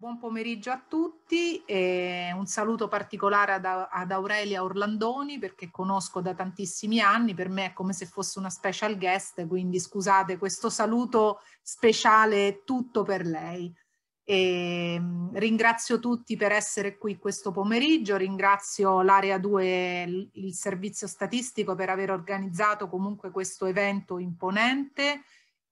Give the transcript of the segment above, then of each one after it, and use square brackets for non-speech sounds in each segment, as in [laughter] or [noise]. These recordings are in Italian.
Buon pomeriggio a tutti e un saluto particolare ad, ad, Aurelia Orlandoni perché conosco da tantissimi anni, per me è come se fosse una special guest, quindi scusate questo saluto speciale tutto per lei. E ehm, ringrazio tutti per essere qui questo pomeriggio, ringrazio l'area 2, il servizio statistico per aver organizzato comunque questo evento imponente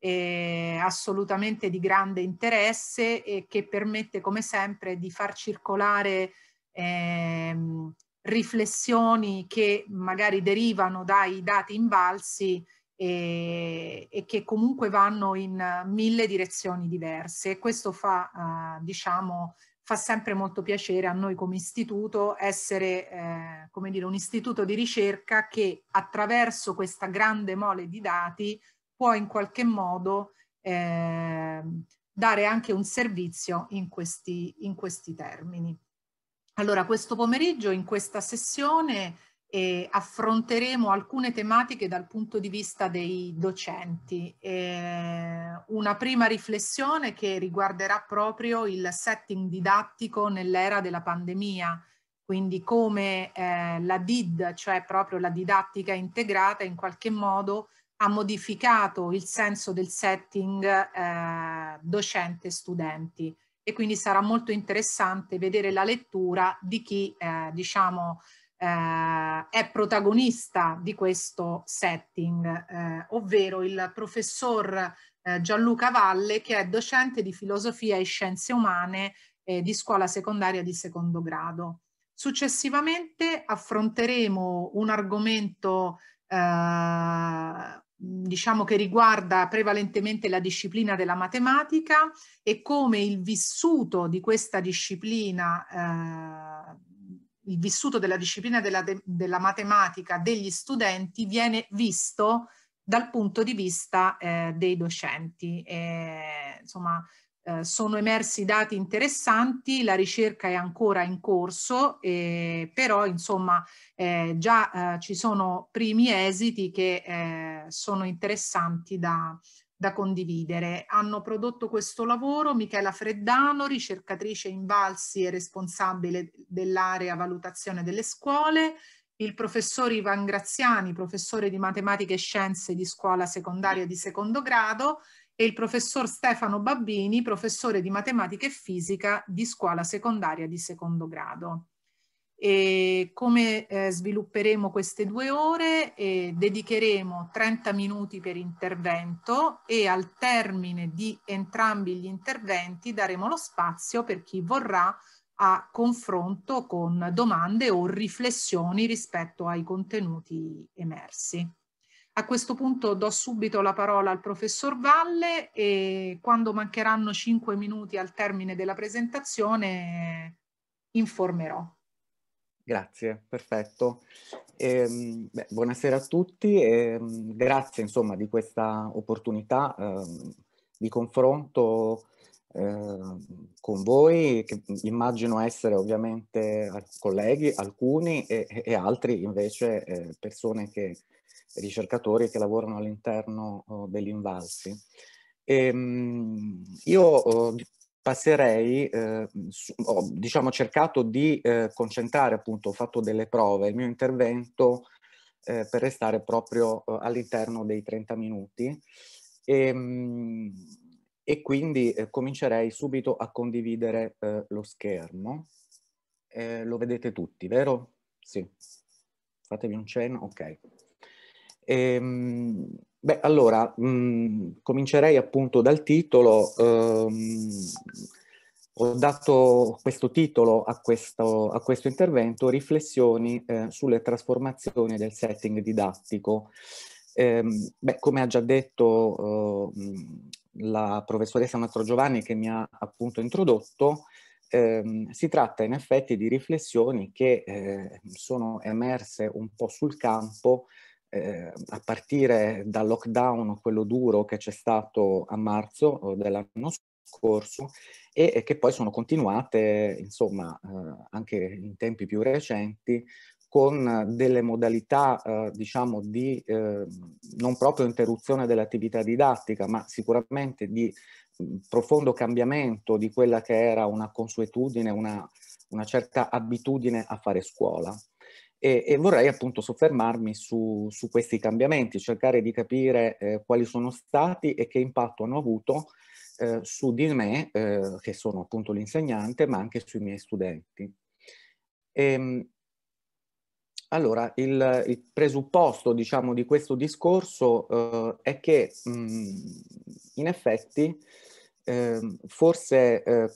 eh, assolutamente di grande interesse e che permette come sempre di far circolare ehm, riflessioni che magari derivano dai dati invalsi e, e, che comunque vanno in mille direzioni diverse e questo fa, eh, diciamo, fa sempre molto piacere a noi come istituto essere eh, come dire, un istituto di ricerca che attraverso questa grande mole di dati può in qualche modo eh, dare anche un servizio in questi, in questi termini. Allora, questo pomeriggio in questa sessione eh, affronteremo alcune tematiche dal punto di vista dei docenti. Eh, una prima riflessione che riguarderà proprio il setting didattico nell'era della pandemia, quindi come eh, la DID, cioè proprio la didattica integrata, in qualche modo ha modificato il senso del setting eh, docente-studenti e quindi sarà molto interessante vedere la lettura di chi eh, diciamo, eh, è protagonista di questo setting, eh, ovvero il professor eh, Gianluca Valle che è docente di filosofia e scienze umane eh, di scuola secondaria di secondo grado. Successivamente affronteremo un argomento eh, diciamo che riguarda prevalentemente la disciplina della matematica e come il vissuto di questa disciplina, eh, il vissuto della disciplina della, de, della, matematica degli studenti viene visto dal punto di vista eh, dei docenti. E, insomma, eh, sono emersi dati interessanti, la ricerca è ancora in corso, eh, però insomma eh, già eh, ci sono primi esiti che eh, sono interessanti da, da condividere. Hanno prodotto questo lavoro Michela Freddano, ricercatrice in Valsi e responsabile dell'area valutazione delle scuole, il professor Ivan Graziani, professore di matematica e scienze di scuola secondaria di secondo grado, e il professor Stefano Babbini, professore di matematica e fisica di scuola secondaria di secondo grado. E come eh, svilupperemo queste due ore? Eh, dedicheremo 30 minuti per intervento e al termine di entrambi gli interventi daremo lo spazio per chi vorrà a confronto con domande o riflessioni rispetto ai contenuti emersi. A questo punto do subito la parola al professor Valle e quando mancheranno cinque minuti al termine della presentazione informerò. Grazie, perfetto. Eh, beh, buonasera a tutti e mm, grazie insomma di questa opportunità eh, di confronto Ehm, con voi, che immagino essere ovviamente colleghi, alcuni e, e altri invece eh, persone che, ricercatori che lavorano all'interno oh, degli invalsi. E, ehm, mh, io oh, passerei, eh, su, ho diciamo, cercato di eh, concentrare, appunto, ho fatto delle prove, il mio intervento eh, per restare proprio oh, all'interno dei 30 minuti. E, ehm, mh, e quindi eh, comincerei subito a condividere eh, lo schermo. Eh, lo vedete tutti, vero? Sì. Fatevi un cenno, ok. Ehm, beh, allora, mh, mm, comincerei appunto dal titolo. Ehm, ho dato questo titolo a questo, a questo intervento, Riflessioni eh, sulle trasformazioni del setting didattico. Eh, beh, come ha già detto eh, la professoressa Mastro Giovanni che mi ha appunto introdotto, ehm, si tratta in effetti di riflessioni che eh, sono emerse un po' sul campo eh, a partire dal lockdown, quello duro che c'è stato a marzo eh, dell'anno scorso e, e che poi sono continuate insomma eh, anche in tempi più recenti con delle modalità eh, diciamo di eh, non proprio interruzione dell'attività didattica, ma sicuramente di mm, profondo cambiamento di quella che era una consuetudine, una, una certa abitudine a fare scuola. E, e vorrei appunto soffermarmi su, su, questi cambiamenti, cercare di capire eh, quali sono stati e che impatto hanno avuto eh, su di me, eh, che sono appunto l'insegnante, ma anche sui miei studenti. E, ehm, allora, il, il presupposto, diciamo, di questo discorso eh, è che mh, mm, in effetti eh, forse eh,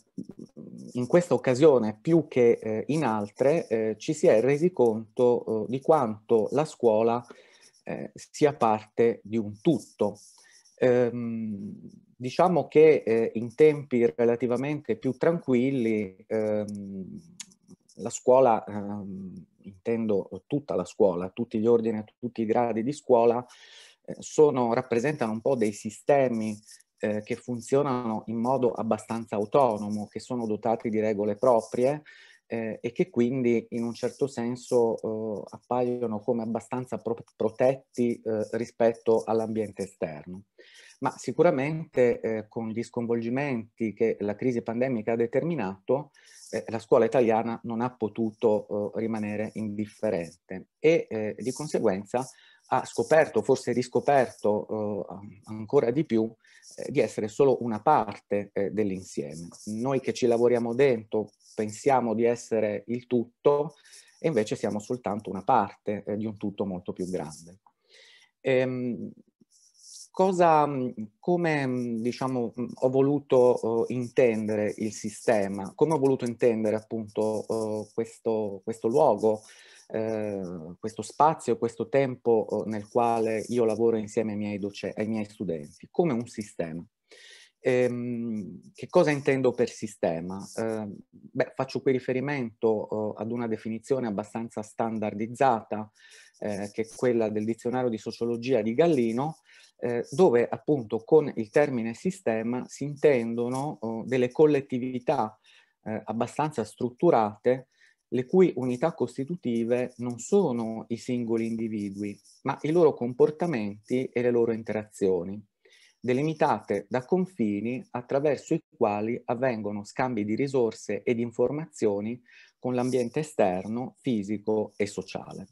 in questa occasione più che eh, in altre eh, ci si è resi conto eh, di quanto la scuola sia parte di un tutto. Ehm, diciamo che in tempi relativamente più tranquilli ehm, la scuola, ehm, intendo tutta la scuola, tutti gli ordini, tutti i gradi di scuola, eh, sono, rappresentano un po' dei sistemi eh, che funzionano in modo abbastanza autonomo, che sono dotati di regole proprie eh, e che quindi in un certo senso eh, appaiono come abbastanza pro protetti eh, rispetto all'ambiente esterno ma sicuramente eh, con gli sconvolgimenti che la crisi pandemica ha determinato, eh, la scuola italiana non ha potuto eh, rimanere indifferente e eh, di conseguenza ha scoperto, forse riscoperto oh, ancora di più, eh, di essere solo una parte eh, dell'insieme. Noi che ci lavoriamo dentro pensiamo di essere il tutto e invece siamo soltanto una parte di un tutto molto più grande. Ehm, cosa, mm, come mm, diciamo, mm, ho voluto eh, intendere il sistema, come ho voluto intendere appunto eh, questo, questo, luogo, eh, questo spazio, questo tempo oh, nel quale io lavoro insieme ai miei, ai miei studenti, come un sistema. Ehm, che cosa intendo per sistema? Ehm, beh, faccio qui riferimento ad una definizione abbastanza standardizzata, eh, che è quella del dizionario di sociologia di Gallino, eh, dove appunto con il termine sistema si intendono oh, delle collettività eh, abbastanza strutturate le cui unità costitutive non sono i singoli individui, ma i loro comportamenti e le loro interazioni, delimitate da confini attraverso i quali avvengono scambi di risorse e di informazioni con l'ambiente esterno, fisico e sociale.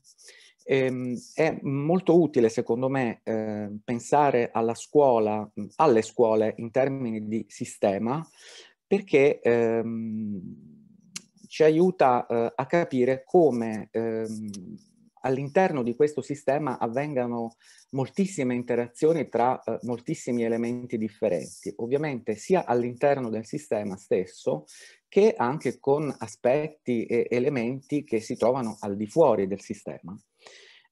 Ehm, è molto utile, secondo me, ehm, pensare alla scuola, mhmm, alle scuole in termini di sistema, perché ehm, ci aiuta eh, a capire come all'interno di questo sistema avvengano moltissime interazioni tra eh, moltissimi elementi differenti, ovviamente sia all'interno del sistema stesso che anche con aspetti e elementi che si trovano al di fuori del sistema.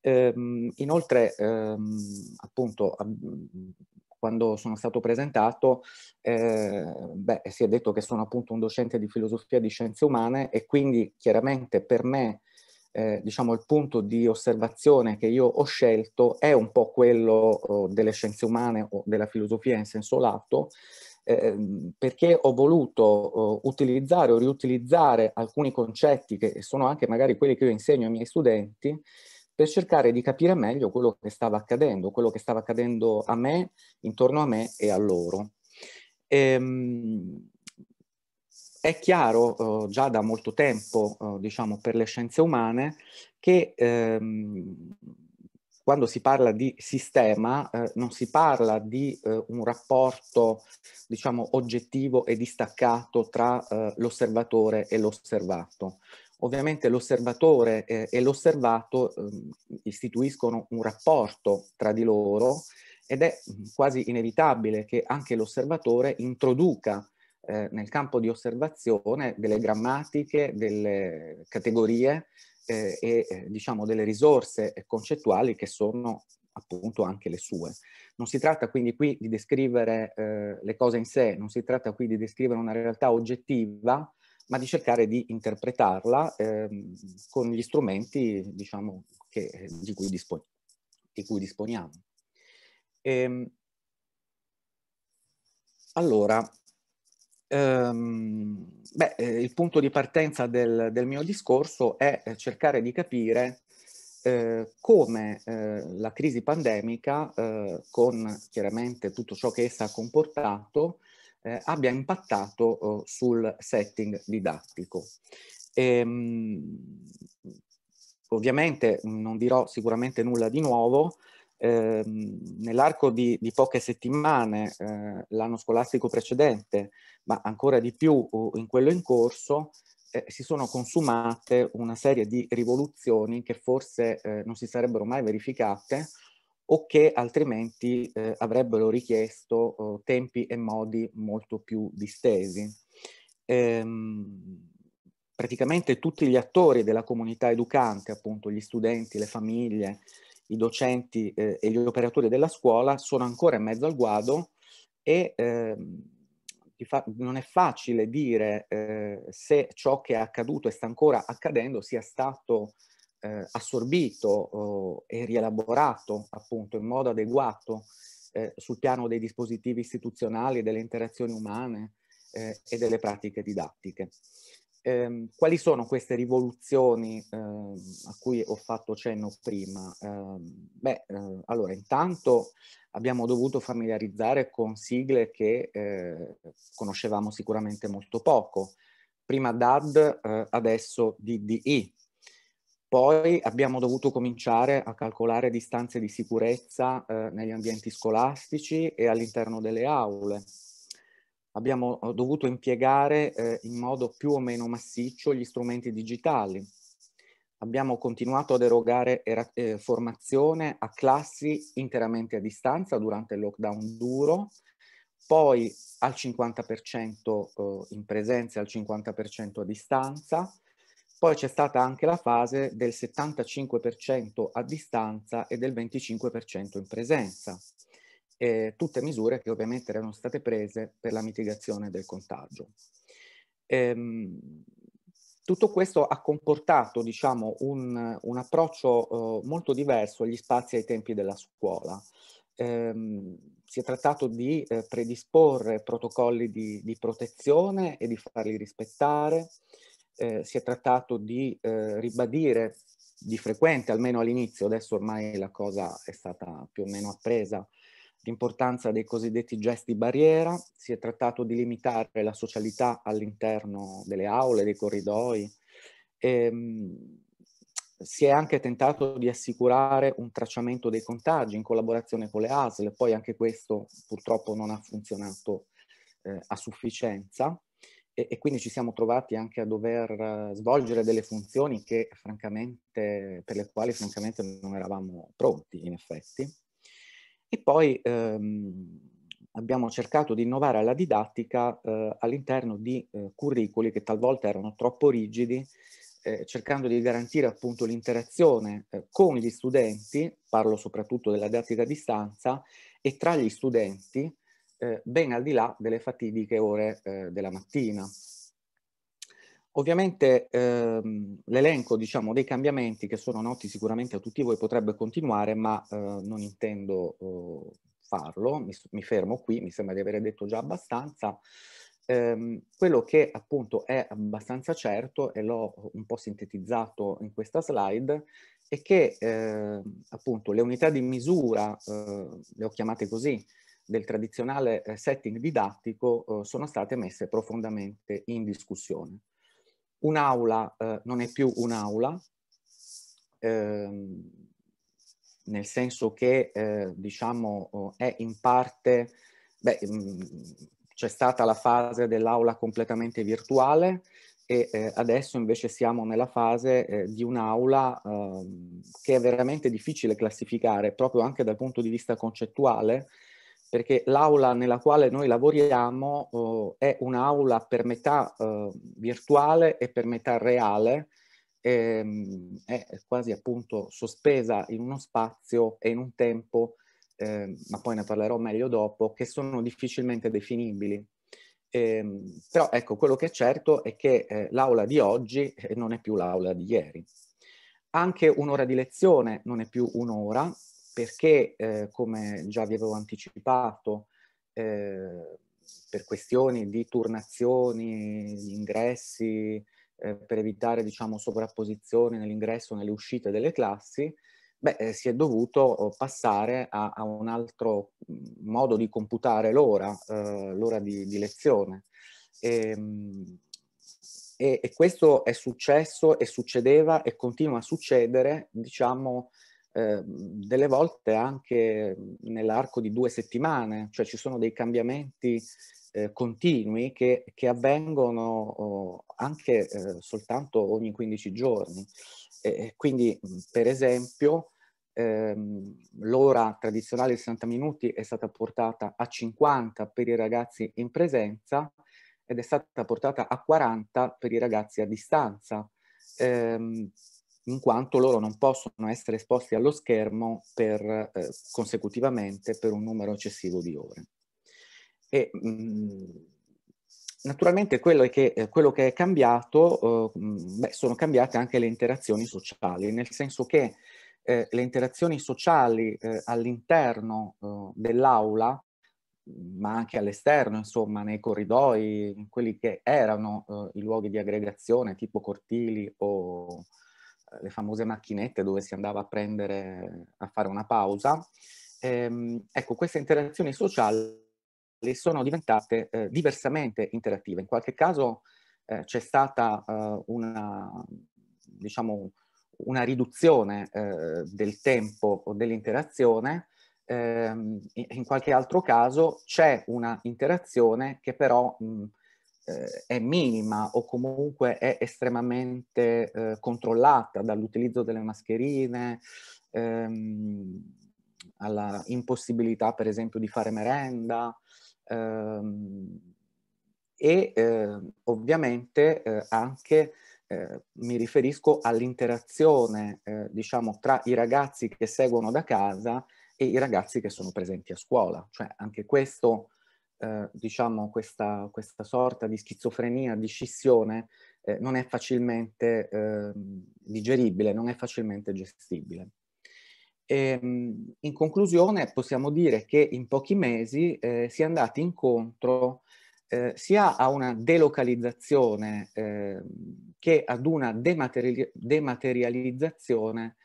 Ehm, inoltre, ehm, appunto, quando sono stato presentato, eh, beh, si è detto che sono appunto un docente di filosofia di scienze umane e quindi chiaramente per me eh, diciamo il punto di osservazione che io ho scelto è un po' quello oh, delle scienze umane o della filosofia in senso lato, eh, perché ho voluto oh, utilizzare o riutilizzare alcuni concetti che sono anche magari quelli che io insegno ai miei studenti, per cercare di capire meglio quello che stava accadendo, quello che stava accadendo a me, intorno a me e a loro. Ehm, è chiaro eh, già da molto tempo, eh, diciamo, per le scienze umane che ehm, quando si parla di sistema eh, non si parla di eh, un rapporto diciamo oggettivo e distaccato tra eh, l'osservatore e l'osservato, Ovviamente l'osservatore eh, e l'osservato ehm, istituiscono un rapporto tra di loro ed è mm, quasi inevitabile che anche l'osservatore introduca eh, nel campo di osservazione delle grammatiche, delle categorie eh, e eh, diciamo delle risorse concettuali che sono appunto anche le sue. Non si tratta quindi qui di descrivere eh, le cose in sé, non si tratta qui di descrivere una realtà oggettiva, ma di cercare di interpretarla ehm, con gli strumenti diciamo, che, di, cui di, cui disponiamo. Ehm, allora, ehm, beh, eh, il punto di partenza del, del, mio discorso è eh, cercare di capire eh, come eh, la crisi pandemica, eh, con chiaramente tutto ciò che essa ha comportato, eh, abbia impattato eh, sul setting didattico. E, ehm, ovviamente mm, non dirò sicuramente nulla di nuovo, eh, nell'arco di, di, poche settimane eh, l'anno scolastico precedente, ma ancora di più in quello in corso, eh, si sono consumate una serie di rivoluzioni che forse eh, non si sarebbero mai verificate o che altrimenti eh, avrebbero richiesto eh, tempi e modi molto più distesi. Ehm, praticamente tutti gli attori della comunità educante, appunto gli studenti, le famiglie, i docenti eh, e gli operatori della scuola, sono ancora in mezzo al guado e ehm, non è facile dire eh, se ciò che è accaduto e sta ancora accadendo sia stato eh, assorbito oh, e rielaborato appunto in modo adeguato eh, sul piano dei dispositivi istituzionali, delle interazioni umane eh, e delle pratiche didattiche. Ehm, quali sono queste rivoluzioni ehm, a cui ho fatto cenno prima? Ehm, beh, eh, allora intanto abbiamo dovuto familiarizzare con sigle che eh, conoscevamo sicuramente molto poco, prima DAD, eh, adesso DDI, poi abbiamo dovuto cominciare a calcolare distanze di sicurezza eh, negli ambienti scolastici e all'interno delle aule. Abbiamo eh, dovuto impiegare eh, in modo più o meno massiccio gli strumenti digitali. Abbiamo continuato ad erogare era eh, formazione a classi interamente a distanza durante il lockdown duro, poi al 50% eh, in presenza e al 50% a distanza, poi c'è stata anche la fase del 75% a distanza e del 25% in presenza, eh, tutte misure che ovviamente erano state prese per la mitigazione del contagio. Ehm, tutto questo ha comportato diciamo, un, un approccio eh, molto diverso agli spazi e ai tempi della scuola. Ehm, si è trattato di eh, predisporre protocolli di, di, protezione e di farli rispettare, eh, si è trattato di eh, ribadire di frequente, almeno all'inizio, adesso ormai la cosa è stata più o meno appresa, l'importanza dei cosiddetti gesti barriera, si è trattato di limitare la socialità all'interno delle aule, dei corridoi, ehm, si è anche tentato di assicurare un tracciamento dei contagi in collaborazione con le ASL, poi anche questo purtroppo non ha funzionato eh, a sufficienza e, e, quindi ci siamo trovati anche a dover eh, svolgere delle funzioni che, francamente, per le quali francamente non eravamo pronti, in effetti. E poi ehm, abbiamo cercato di innovare alla didattica eh, all'interno di eh, curricoli che talvolta erano troppo rigidi, eh, cercando di garantire appunto l'interazione eh, con gli studenti, parlo soprattutto della didattica a distanza, e tra gli studenti, eh, ben al di là delle fatidiche ore eh, della mattina. Ovviamente ehm, l'elenco diciamo, dei cambiamenti che sono noti sicuramente a tutti voi potrebbe continuare, ma eh, non intendo eh, farlo, mi, mi, fermo qui, mi sembra di aver detto già abbastanza. Ehm, quello che appunto è abbastanza certo, e l'ho un po' sintetizzato in questa slide, è che ehm, appunto le unità di misura, eh, le ho chiamate così, del tradizionale eh, setting didattico eh, sono state messe profondamente in discussione. Un'aula eh, non è più un'aula, ehm, nel senso che diciamo è in parte, mm, c'è stata la fase dell'aula completamente virtuale e adesso invece siamo nella fase di un'aula ehm, che è veramente difficile classificare proprio anche dal punto di vista concettuale perché l'aula nella quale noi lavoriamo oh, è un'aula per metà eh, virtuale e per metà reale, ehm, è quasi appunto sospesa in uno spazio e in un tempo, eh, ma poi ne parlerò meglio dopo, che sono difficilmente definibili. Eh, però ecco, quello che è certo è che eh, l'aula di oggi eh, non è più l'aula di ieri. Anche un'ora di lezione non è più un'ora, perché, eh, come già vi avevo anticipato, eh, per questioni di turnazioni, di ingressi, eh, per evitare diciamo, sovrapposizioni nell'ingresso e nelle uscite delle classi, beh, eh, si è dovuto passare a, a, un altro mm, modo di computare l'ora, eh, l'ora di, di, lezione. E, ehm, e, e, questo è successo e succedeva e continua a succedere, diciamo, eh, delle volte anche nell'arco di due settimane, cioè ci sono dei cambiamenti eh, continui che, che avvengono oh, anche eh, soltanto ogni 15 giorni. E, quindi, per esempio, ehm, l'ora tradizionale di 60 minuti è stata portata a 50 per i ragazzi in presenza ed è stata portata a 40 per i ragazzi a distanza. Ehm, in quanto loro non possono essere esposti allo schermo per, eh, consecutivamente per un numero eccessivo di ore. E, mh, mm, naturalmente quello che, eh, quello che, è cambiato, eh, mm, beh, sono cambiate anche le interazioni sociali, nel senso che eh, le interazioni sociali eh, all'interno dell'aula mm, ma anche all'esterno, insomma, nei corridoi, in quelli che erano eh, i luoghi di aggregazione, tipo cortili o, eh, le famose macchinette dove si andava a prendere, a fare una pausa. Ehm, ecco, queste interazioni sociali sono diventate eh, diversamente interattive. In qualche caso eh, c'è stata eh, una, diciamo, una riduzione eh, del tempo dell'interazione, ehm, in qualche altro caso c'è una interazione che però mh, eh, è minima o comunque è estremamente eh, controllata dall'utilizzo delle mascherine ehm, alla impossibilità per esempio di fare merenda ehm, e eh, ovviamente eh, anche eh, mi riferisco all'interazione eh, diciamo tra i ragazzi che seguono da casa e i ragazzi che sono presenti a scuola cioè anche questo eh, diciamo questa, questa, sorta di schizofrenia, di scissione, eh, non è facilmente eh, digeribile, non è facilmente gestibile. E, ehm, in conclusione possiamo dire che in pochi mesi eh, si è andati incontro eh, sia a una delocalizzazione che ad una demateri- dematerializzazione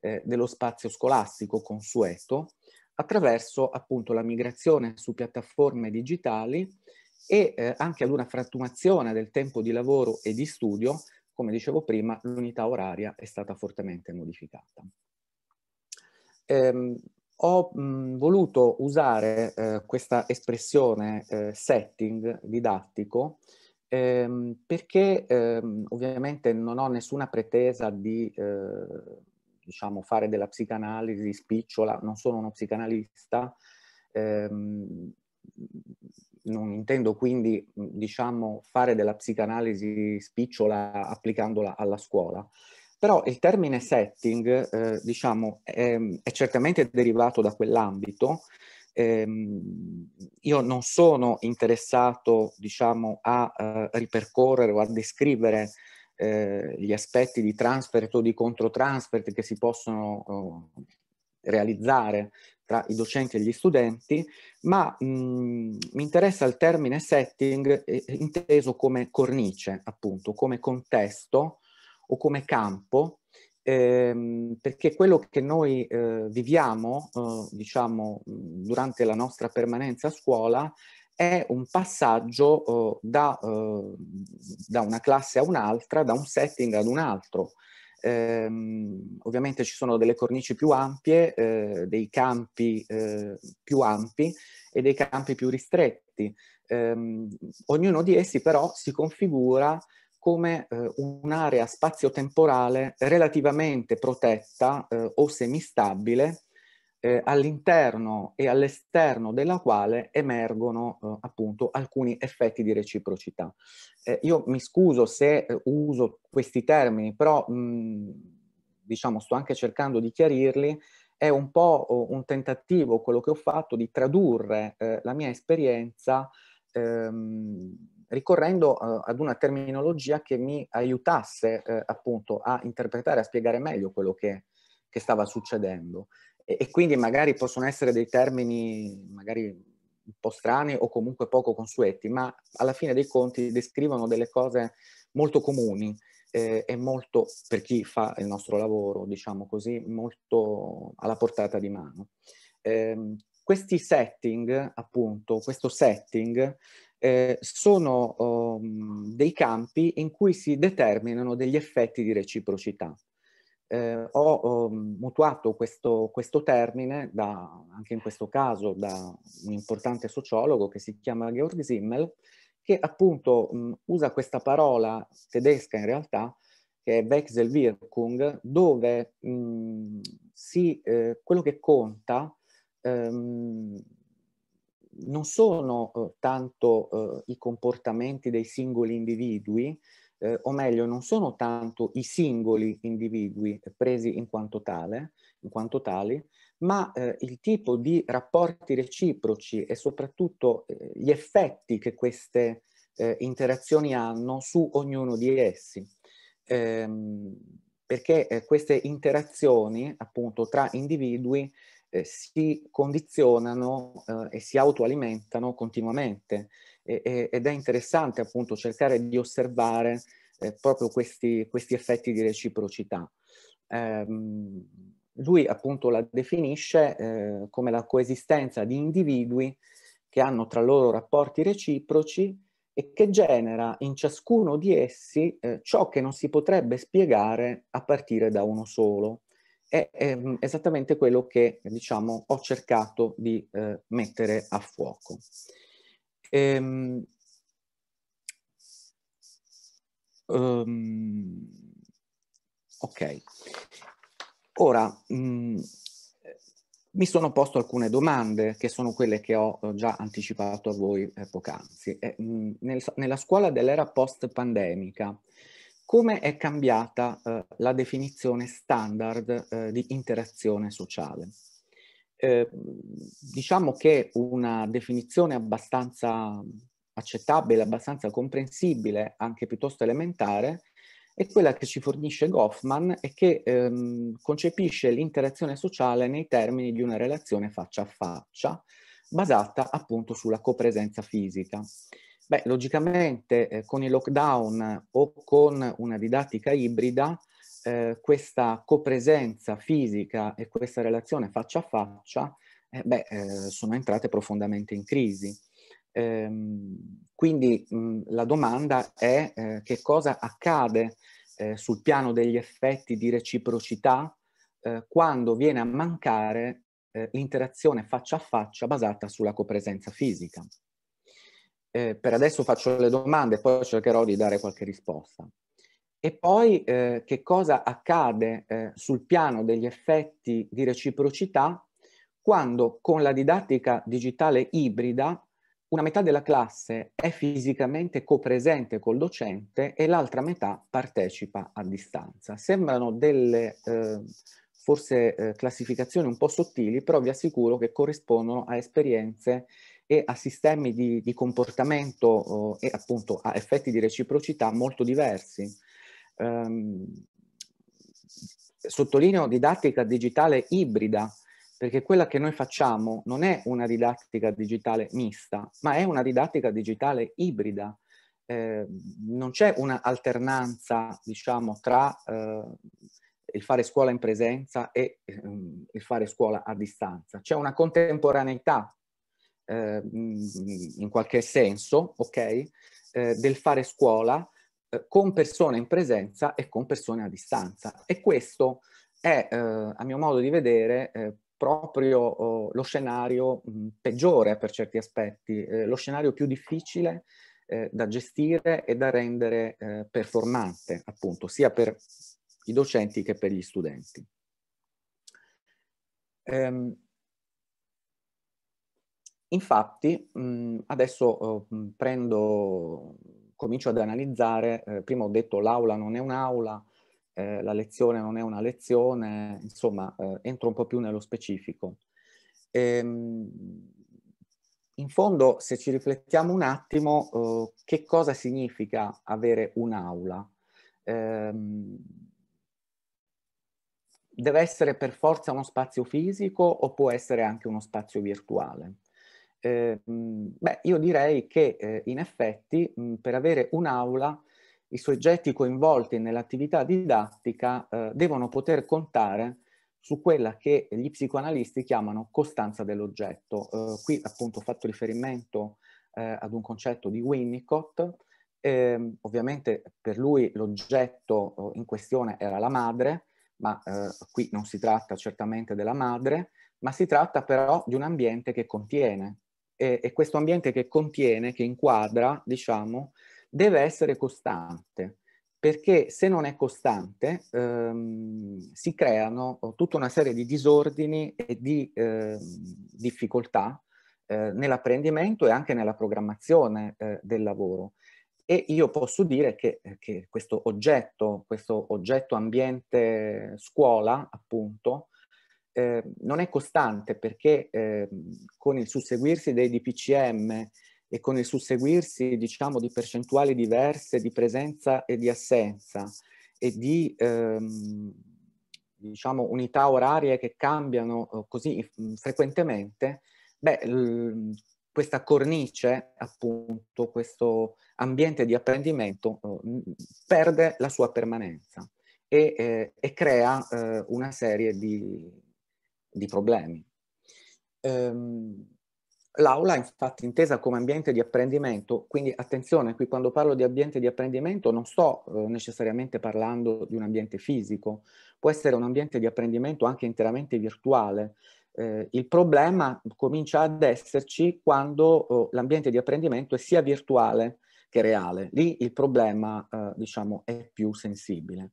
dello spazio scolastico consueto, attraverso appunto la migrazione su piattaforme digitali e eh, anche ad una frattumazione del tempo di lavoro e di studio, come dicevo prima, l'unità oraria è stata fortemente modificata. Ehm, ho mh, voluto usare eh, questa espressione eh, setting didattico ehm, perché ehm, ovviamente non ho nessuna pretesa di eh, diciamo, fare della psicanalisi spicciola, non sono uno psicanalista, ehm, non intendo quindi diciamo, fare della psicanalisi spicciola applicandola alla scuola. Però il termine setting eh, diciamo, è, è, certamente derivato da quell'ambito. Eh, io non sono interessato diciamo, a, a eh, ripercorrere o a descrivere eh, gli aspetti di transfert o di controtransfert che si possono eh, realizzare tra i docenti e gli studenti, ma mh, mi interessa il termine setting eh, inteso come cornice, appunto, come contesto o come campo, ehm, perché quello che noi eh, viviamo, eh, diciamo, durante la nostra permanenza a scuola è un passaggio eh, da, eh, da, una classe a un'altra, da un setting ad un altro. Ehm, ovviamente ci sono delle cornici più ampie, eh, dei campi eh, più ampi e dei campi più ristretti. Ehm, ognuno di essi però si configura come eh, un'area spazio-temporale relativamente protetta eh, o semistabile eh, all'interno e all'esterno della quale emergono eh, appunto alcuni effetti di reciprocità. Eh, io mi scuso se eh, uso questi termini, però mh, mhmm, diciamo sto anche cercando di chiarirli, è un po' oh, un tentativo quello che ho fatto di tradurre eh, la mia esperienza ehm, ricorrendo eh, ad una terminologia che mi aiutasse appunto a interpretare, a spiegare meglio quello che, che stava succedendo. E, e quindi magari possono essere dei termini magari un po' strani o comunque poco consueti, ma alla fine dei conti descrivono delle cose molto comuni eh, e molto, per chi fa il nostro lavoro, diciamo così, molto alla portata di mano. Eh, questi setting, appunto, questo setting, eh, sono um, dei campi in cui si determinano degli effetti di reciprocità eh, ho, ho, uhm, mutuato questo, questo termine, da, anche in questo caso da un importante sociologo che si chiama Georg Simmel, che appunto mh, uhm, usa questa parola tedesca in realtà, che è Wechselwirkung, dove mh, uhm, si, eh, quello che conta ehm, non sono eh, tanto i comportamenti dei singoli individui, eh, o meglio, non sono tanto i singoli individui presi in quanto, tale, in quanto tali, ma eh, il tipo di rapporti reciproci e soprattutto eh, gli effetti che queste eh, interazioni hanno su ognuno di essi. Ehm, perché eh, queste interazioni appunto tra individui eh, si condizionano e si autoalimentano continuamente e, ed è interessante appunto cercare di osservare eh, proprio questi, questi, effetti di reciprocità. Eh, lui appunto la definisce eh, come la coesistenza di individui che hanno tra loro rapporti reciproci e che genera in ciascuno di essi eh, ciò che non si potrebbe spiegare a partire da uno solo è, ehm, esattamente quello che diciamo ho cercato di eh, mettere a fuoco. Ehm, um, ok, ora mh, mm, mi sono posto alcune domande che sono quelle che ho eh, già anticipato a voi eh, poc'anzi. Eh, mm, nel, nella scuola dell'era post-pandemica, come è cambiata eh, la definizione standard eh, di interazione sociale? Eh, diciamo che una definizione abbastanza accettabile, abbastanza comprensibile, anche piuttosto elementare, è quella che ci fornisce Goffman e che ehm, concepisce l'interazione sociale nei termini di una relazione faccia a faccia, basata appunto sulla copresenza fisica. Beh, logicamente eh, con il lockdown o con una didattica ibrida eh, questa copresenza fisica e questa relazione faccia a faccia eh, beh, eh, sono entrate profondamente in crisi. Ehm, quindi mh, la domanda è eh, che cosa accade eh, sul piano degli effetti di reciprocità quando viene a mancare l'interazione faccia a faccia basata sulla copresenza fisica. Eh, per adesso faccio le domande e poi cercherò di dare qualche risposta. E poi eh, che cosa accade eh, sul piano degli effetti di reciprocità quando con la didattica digitale ibrida una metà della classe è fisicamente copresente col docente e l'altra metà partecipa a distanza. Sembrano delle ehm, eh, forse classificazioni un po' sottili, però vi assicuro che corrispondono a esperienze e a sistemi di, di comportamento eh, e appunto a effetti di reciprocità molto diversi ehm, sottolineo didattica digitale ibrida, perché quella che noi facciamo non è una didattica digitale mista, ma è una didattica digitale ibrida. Eh, non c'è un'alternanza, diciamo, tra eh, il fare scuola in presenza e ehm, il fare scuola a distanza. C'è una contemporaneità, eh, in qualche senso, ok, eh, del fare scuola eh, con persone in presenza e con persone a distanza. E questo è, eh, a mio modo di vedere, eh, proprio oh, lo scenario mh, mm, peggiore per certi aspetti, eh, lo scenario più difficile eh, da gestire e da rendere performante, appunto, sia per i docenti che per gli studenti. Ehm, infatti, mh, mm, adesso oh, mm, prendo comincio ad analizzare, eh, prima ho detto l'aula non è un'aula, eh, la lezione non è una lezione, insomma eh, entro un po' più nello specifico. Ehm, in fondo, se ci riflettiamo un attimo, eh, che cosa significa avere un'aula? Ehm, deve essere per forza uno spazio fisico o può essere anche uno spazio virtuale? Eh, beh, io direi che eh, in effetti mh, per avere un'aula i soggetti coinvolti nell'attività didattica eh, devono poter contare su quella che gli psicoanalisti chiamano costanza dell'oggetto. Eh, qui appunto ho fatto riferimento eh, ad un concetto di Winnicott, ehm, ovviamente per lui l'oggetto oh, in questione era la madre, ma eh, qui non si tratta certamente della madre, ma si tratta però di un ambiente che contiene, e, e questo ambiente che contiene, che inquadra, diciamo, deve essere costante, perché se non è costante ehm, si creano tutta una serie di disordini e di eh, difficoltà eh, nell'apprendimento e anche nella programmazione eh, del lavoro. E io posso dire che, eh, che questo oggetto, questo oggetto ambiente scuola, appunto, eh, non è costante perché eh, con il susseguirsi dei DPCM e con il susseguirsi diciamo di percentuali diverse di presenza e di assenza e di ehm, diciamo unità orarie che cambiano eh, così mm, frequentemente, beh, questa cornice, appunto, questo ambiente di apprendimento eh, mm, perde la sua permanenza e, eh, e crea eh, una serie di, di problemi. Ehm, L'aula infatti intesa come ambiente di apprendimento, quindi attenzione, qui quando parlo di ambiente di apprendimento non sto eh, necessariamente parlando di un ambiente fisico, può essere un ambiente di apprendimento anche interamente virtuale. Eh, il problema comincia ad esserci quando oh, l'ambiente di apprendimento è sia virtuale che reale. Lì il problema, eh, diciamo, è più sensibile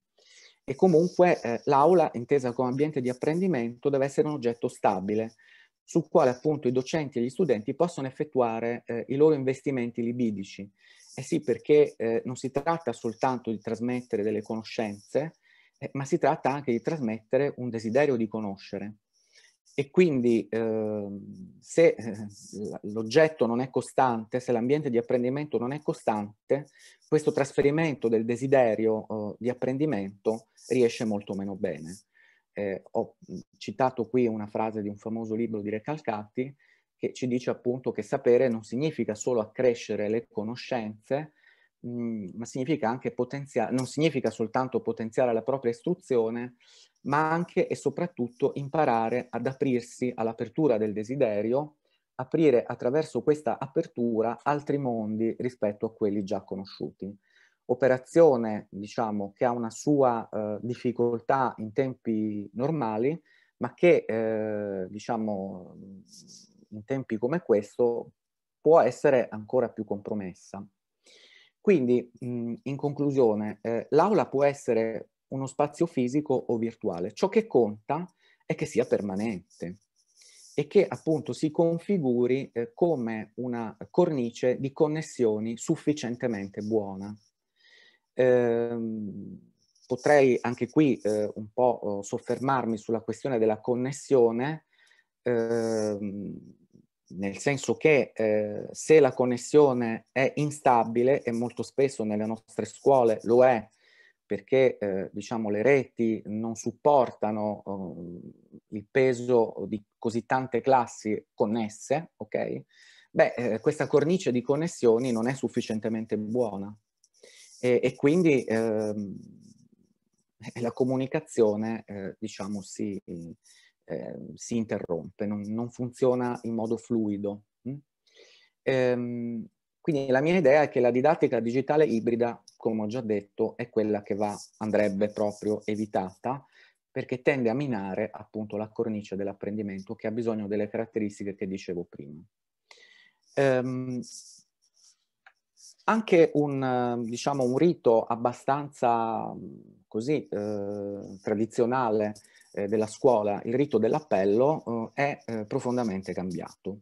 e comunque eh, l'aula, intesa come ambiente di apprendimento, deve essere un oggetto stabile, sul quale appunto i docenti e gli studenti possono effettuare eh, i loro investimenti libidici. Eh sì, perché eh, non si tratta soltanto di trasmettere delle conoscenze, eh, ma si tratta anche di trasmettere un desiderio di conoscere e quindi ehm, eh, se l'oggetto non è costante, se l'ambiente di apprendimento non è costante, questo trasferimento del desiderio eh, di apprendimento riesce molto meno bene. Eh, ho citato qui una frase di un famoso libro di Recalcati che ci dice appunto che sapere non significa solo accrescere le conoscenze, Mhmm, ma significa anche potenziare, non significa soltanto potenziare la propria istruzione, ma anche e soprattutto imparare ad aprirsi all'apertura del desiderio, aprire attraverso questa apertura altri mondi rispetto a quelli già conosciuti. Operazione, diciamo, che ha una sua eh, difficoltà in tempi normali, ma che, eh, diciamo, in tempi come questo può essere ancora più compromessa. Quindi, mhmm, in conclusione, eh, l'aula può essere uno spazio fisico o virtuale. Ciò che conta è che sia permanente e che appunto si configuri eh, come una cornice di connessioni sufficientemente buona. Eh, potrei anche qui eh, un po' oh, soffermarmi sulla questione della connessione ehm, nel senso che eh, se la connessione è instabile, e molto spesso nelle nostre scuole lo è, perché eh, diciamo, le reti non supportano eh, il peso di così tante classi connesse, ok? Beh, eh, questa cornice di connessioni non è sufficientemente buona e, e quindi ehm, [laughs] la comunicazione, eh, diciamo, si, eh, si interrompe, non, non, funziona in modo fluido. Mm? Ehm, quindi la mia idea è che la didattica digitale ibrida, come ho già detto, è quella che va, andrebbe proprio evitata perché tende a minare appunto la cornice dell'apprendimento che ha bisogno delle caratteristiche che dicevo prima. Ehm, anche un, diciamo, un rito abbastanza mm, così eh, tradizionale eh, della scuola, il rito dell'appello, eh, è eh, profondamente cambiato.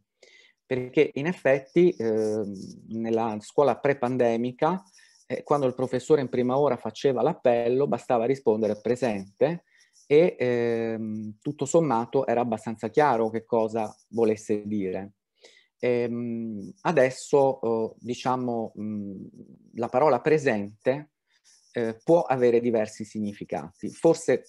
Perché in effetti ehm, nella scuola pre-pandemica, eh, quando il professore in prima ora faceva l'appello, bastava rispondere presente e ehm, tutto sommato era abbastanza chiaro che cosa volesse dire. Ehm, adesso, eh, diciamo, mh, mm, la parola presente eh, può avere diversi significati. Forse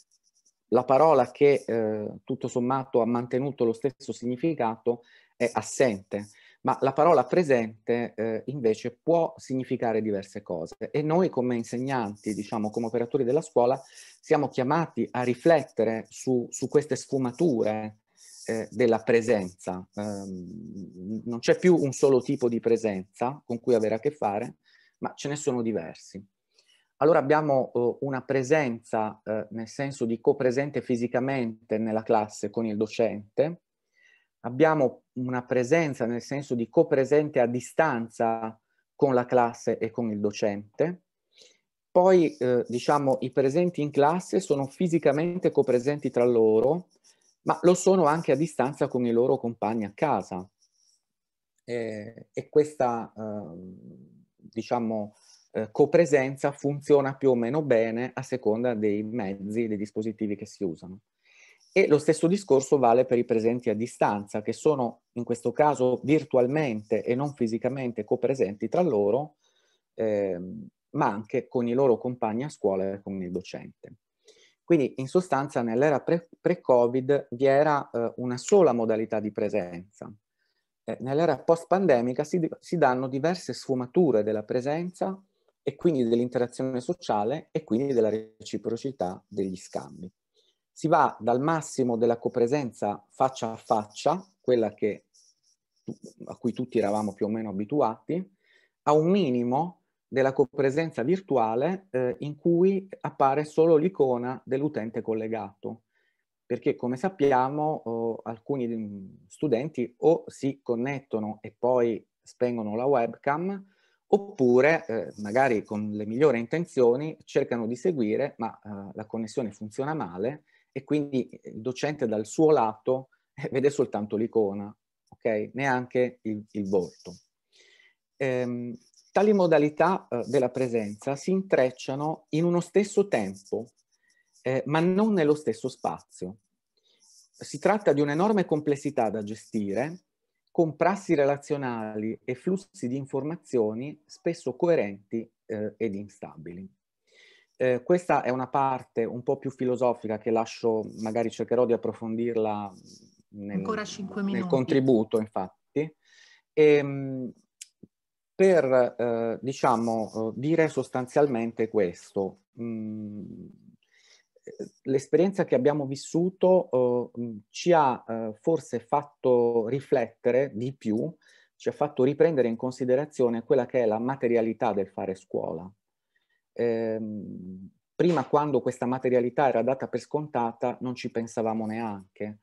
la parola che eh, tutto sommato ha mantenuto lo stesso significato è assente, ma la parola presente eh, invece può significare diverse cose e noi come insegnanti, diciamo come operatori della scuola, siamo chiamati a riflettere su, su queste sfumature eh, della presenza. Ehm, non c'è più un solo tipo di presenza con cui avere a che fare, ma ce ne sono diversi allora abbiamo eh, una presenza, eh, nel senso di copresente fisicamente nella classe con il docente, abbiamo una presenza nel senso di copresente a distanza con la classe e con il docente, poi eh, diciamo i presenti in classe sono fisicamente copresenti tra loro, ma lo sono anche a distanza con i loro compagni a casa. e, e questa, diciamo, eh, copresenza funziona più o meno bene a seconda dei mezzi, dei dispositivi che si usano. E lo stesso discorso vale per i presenti a distanza, che sono in questo caso virtualmente e non fisicamente copresenti tra loro, eh, ma anche con i loro compagni a scuola e con il docente. Quindi in sostanza nell'era pre-Covid vi era eh, una sola modalità di presenza. Eh, nell'era post-pandemica si, si danno diverse sfumature della presenza e quindi dell'interazione sociale e quindi della reciprocità degli scambi. Si va dal massimo della copresenza faccia a faccia, quella che, a cui tutti eravamo più o meno abituati, a un minimo della copresenza virtuale eh, in cui appare solo l'icona dell'utente collegato, perché come sappiamo oh, alcuni mm, studenti o si connettono e poi spengono la webcam oppure eh, magari con le migliori intenzioni cercano di seguire ma eh, la connessione funziona male e quindi eh, il docente dal suo lato eh, vede soltanto l'icona, okay? neanche il, il volto. Ehm, tali modalità eh, della presenza si intrecciano in uno stesso tempo, eh, ma non nello stesso spazio. Si tratta di un'enorme complessità da gestire con prassi relazionali e flussi di informazioni spesso coerenti eh, ed instabili. Eh, questa è una parte un po' più filosofica che lascio, magari cercherò di approfondirla mm, nel, nel contributo, infatti. E, ehm, per, eh, diciamo, eh, dire sostanzialmente questo, mh, mm, eh, l'esperienza che abbiamo vissuto eh, ci ha eh, forse fatto riflettere di più, ci ha fatto riprendere in considerazione quella che è la materialità del fare scuola. Eh, prima, quando questa materialità era data per scontata, non ci pensavamo neanche.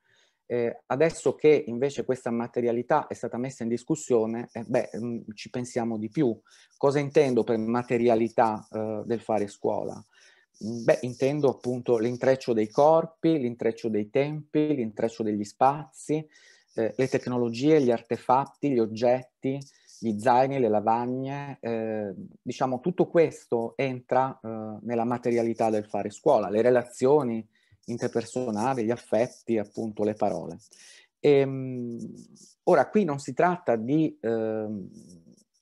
adesso che invece questa materialità è stata messa in discussione, eh, beh, mh, ci pensiamo di più. Cosa intendo per materialità eh, del fare scuola? Beh, intendo appunto l'intreccio dei corpi, l'intreccio dei tempi, l'intreccio degli spazi, eh, le tecnologie, gli artefatti, gli oggetti, gli zaini, le lavagne, eh, diciamo tutto questo entra eh, nella materialità del fare scuola, le relazioni interpersonali, gli affetti, appunto le parole. E, ehm, ora, qui non si tratta di ehm,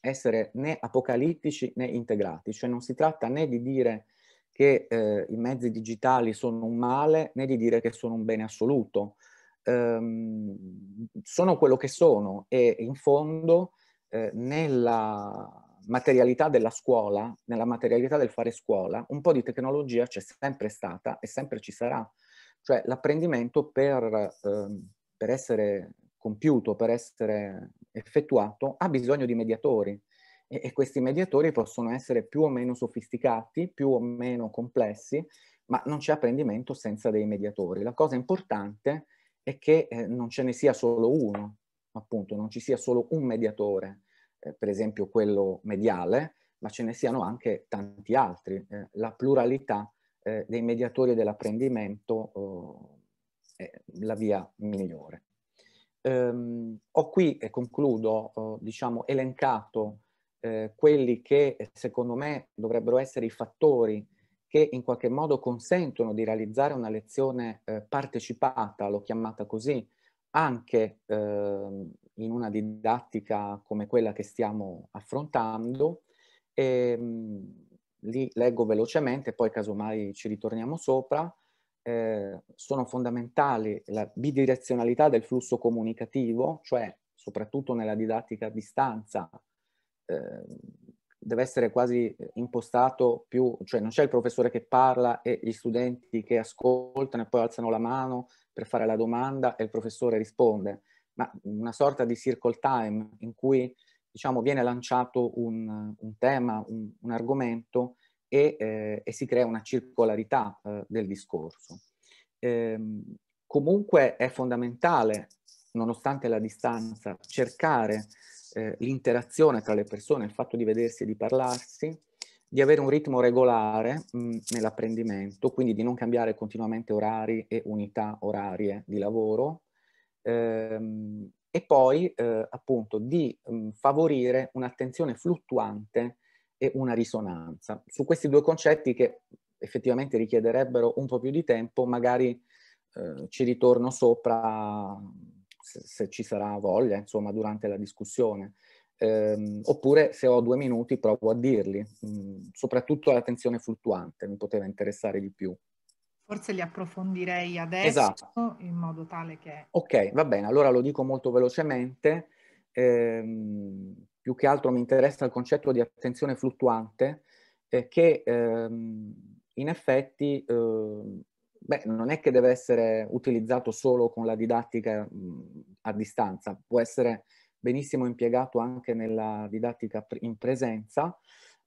essere né apocalittici né integrati, cioè non si tratta né di dire che eh, i mezzi digitali sono un male né di dire che sono un bene assoluto. Ehm, sono quello che sono e in fondo eh, nella materialità della scuola, nella materialità del fare scuola, un po' di tecnologia c'è sempre stata e sempre ci sarà. Cioè l'apprendimento per, eh, per essere compiuto, per essere effettuato, ha bisogno di mediatori e, e questi mediatori possono essere più o meno sofisticati, più o meno complessi, ma non c'è apprendimento senza dei mediatori. La cosa importante è che eh, non ce ne sia solo uno, appunto, non ci sia solo un mediatore, eh, per esempio quello mediale, ma ce ne siano anche tanti altri. Eh, la pluralità eh, dei mediatori dell'apprendimento oh, è la via migliore. Ehm, ho qui, e concludo, oh, diciamo, elencato eh, quelli che eh, secondo me dovrebbero essere i fattori che in qualche modo consentono di realizzare una lezione eh, partecipata, l'ho chiamata così, anche eh, in una didattica come quella che stiamo affrontando. E, ehm, mh, li leggo velocemente, poi casomai ci ritorniamo sopra. Eh, sono fondamentali la bidirezionalità del flusso comunicativo, cioè soprattutto nella didattica a distanza, Ehm, deve essere quasi impostato più, cioè non c'è il professore che parla e gli studenti che ascoltano e poi alzano la mano per fare la domanda e il professore risponde, ma una sorta di circle time in cui diciamo, viene lanciato un, un tema, un, un, argomento e, eh, e si crea una circolarità eh, del discorso. Ehm, comunque è fondamentale, nonostante la distanza, cercare eh, l'interazione tra le persone, il fatto di vedersi e di parlarsi, di avere un ritmo regolare mh, mm, nell'apprendimento, quindi di non cambiare continuamente orari e unità orarie di lavoro, ehm, e poi eh, appunto di mh, mm, favorire un'attenzione fluttuante e una risonanza. Su questi due concetti che effettivamente richiederebbero un po' più di tempo, magari eh, ci ritorno sopra se ci sarà voglia, insomma, durante la discussione. Eh, oppure se ho due minuti provo a dirli, mm, soprattutto la tensione fluttuante mi poteva interessare di più. Forse li approfondirei adesso esatto. in modo tale che... Ok, va bene, allora lo dico molto velocemente. Eh, più che altro mi interessa il concetto di attenzione fluttuante eh, che ehm, in effetti ehm, beh, non è che deve essere utilizzato solo con la didattica mhmm, a distanza, può essere benissimo impiegato anche nella didattica in presenza.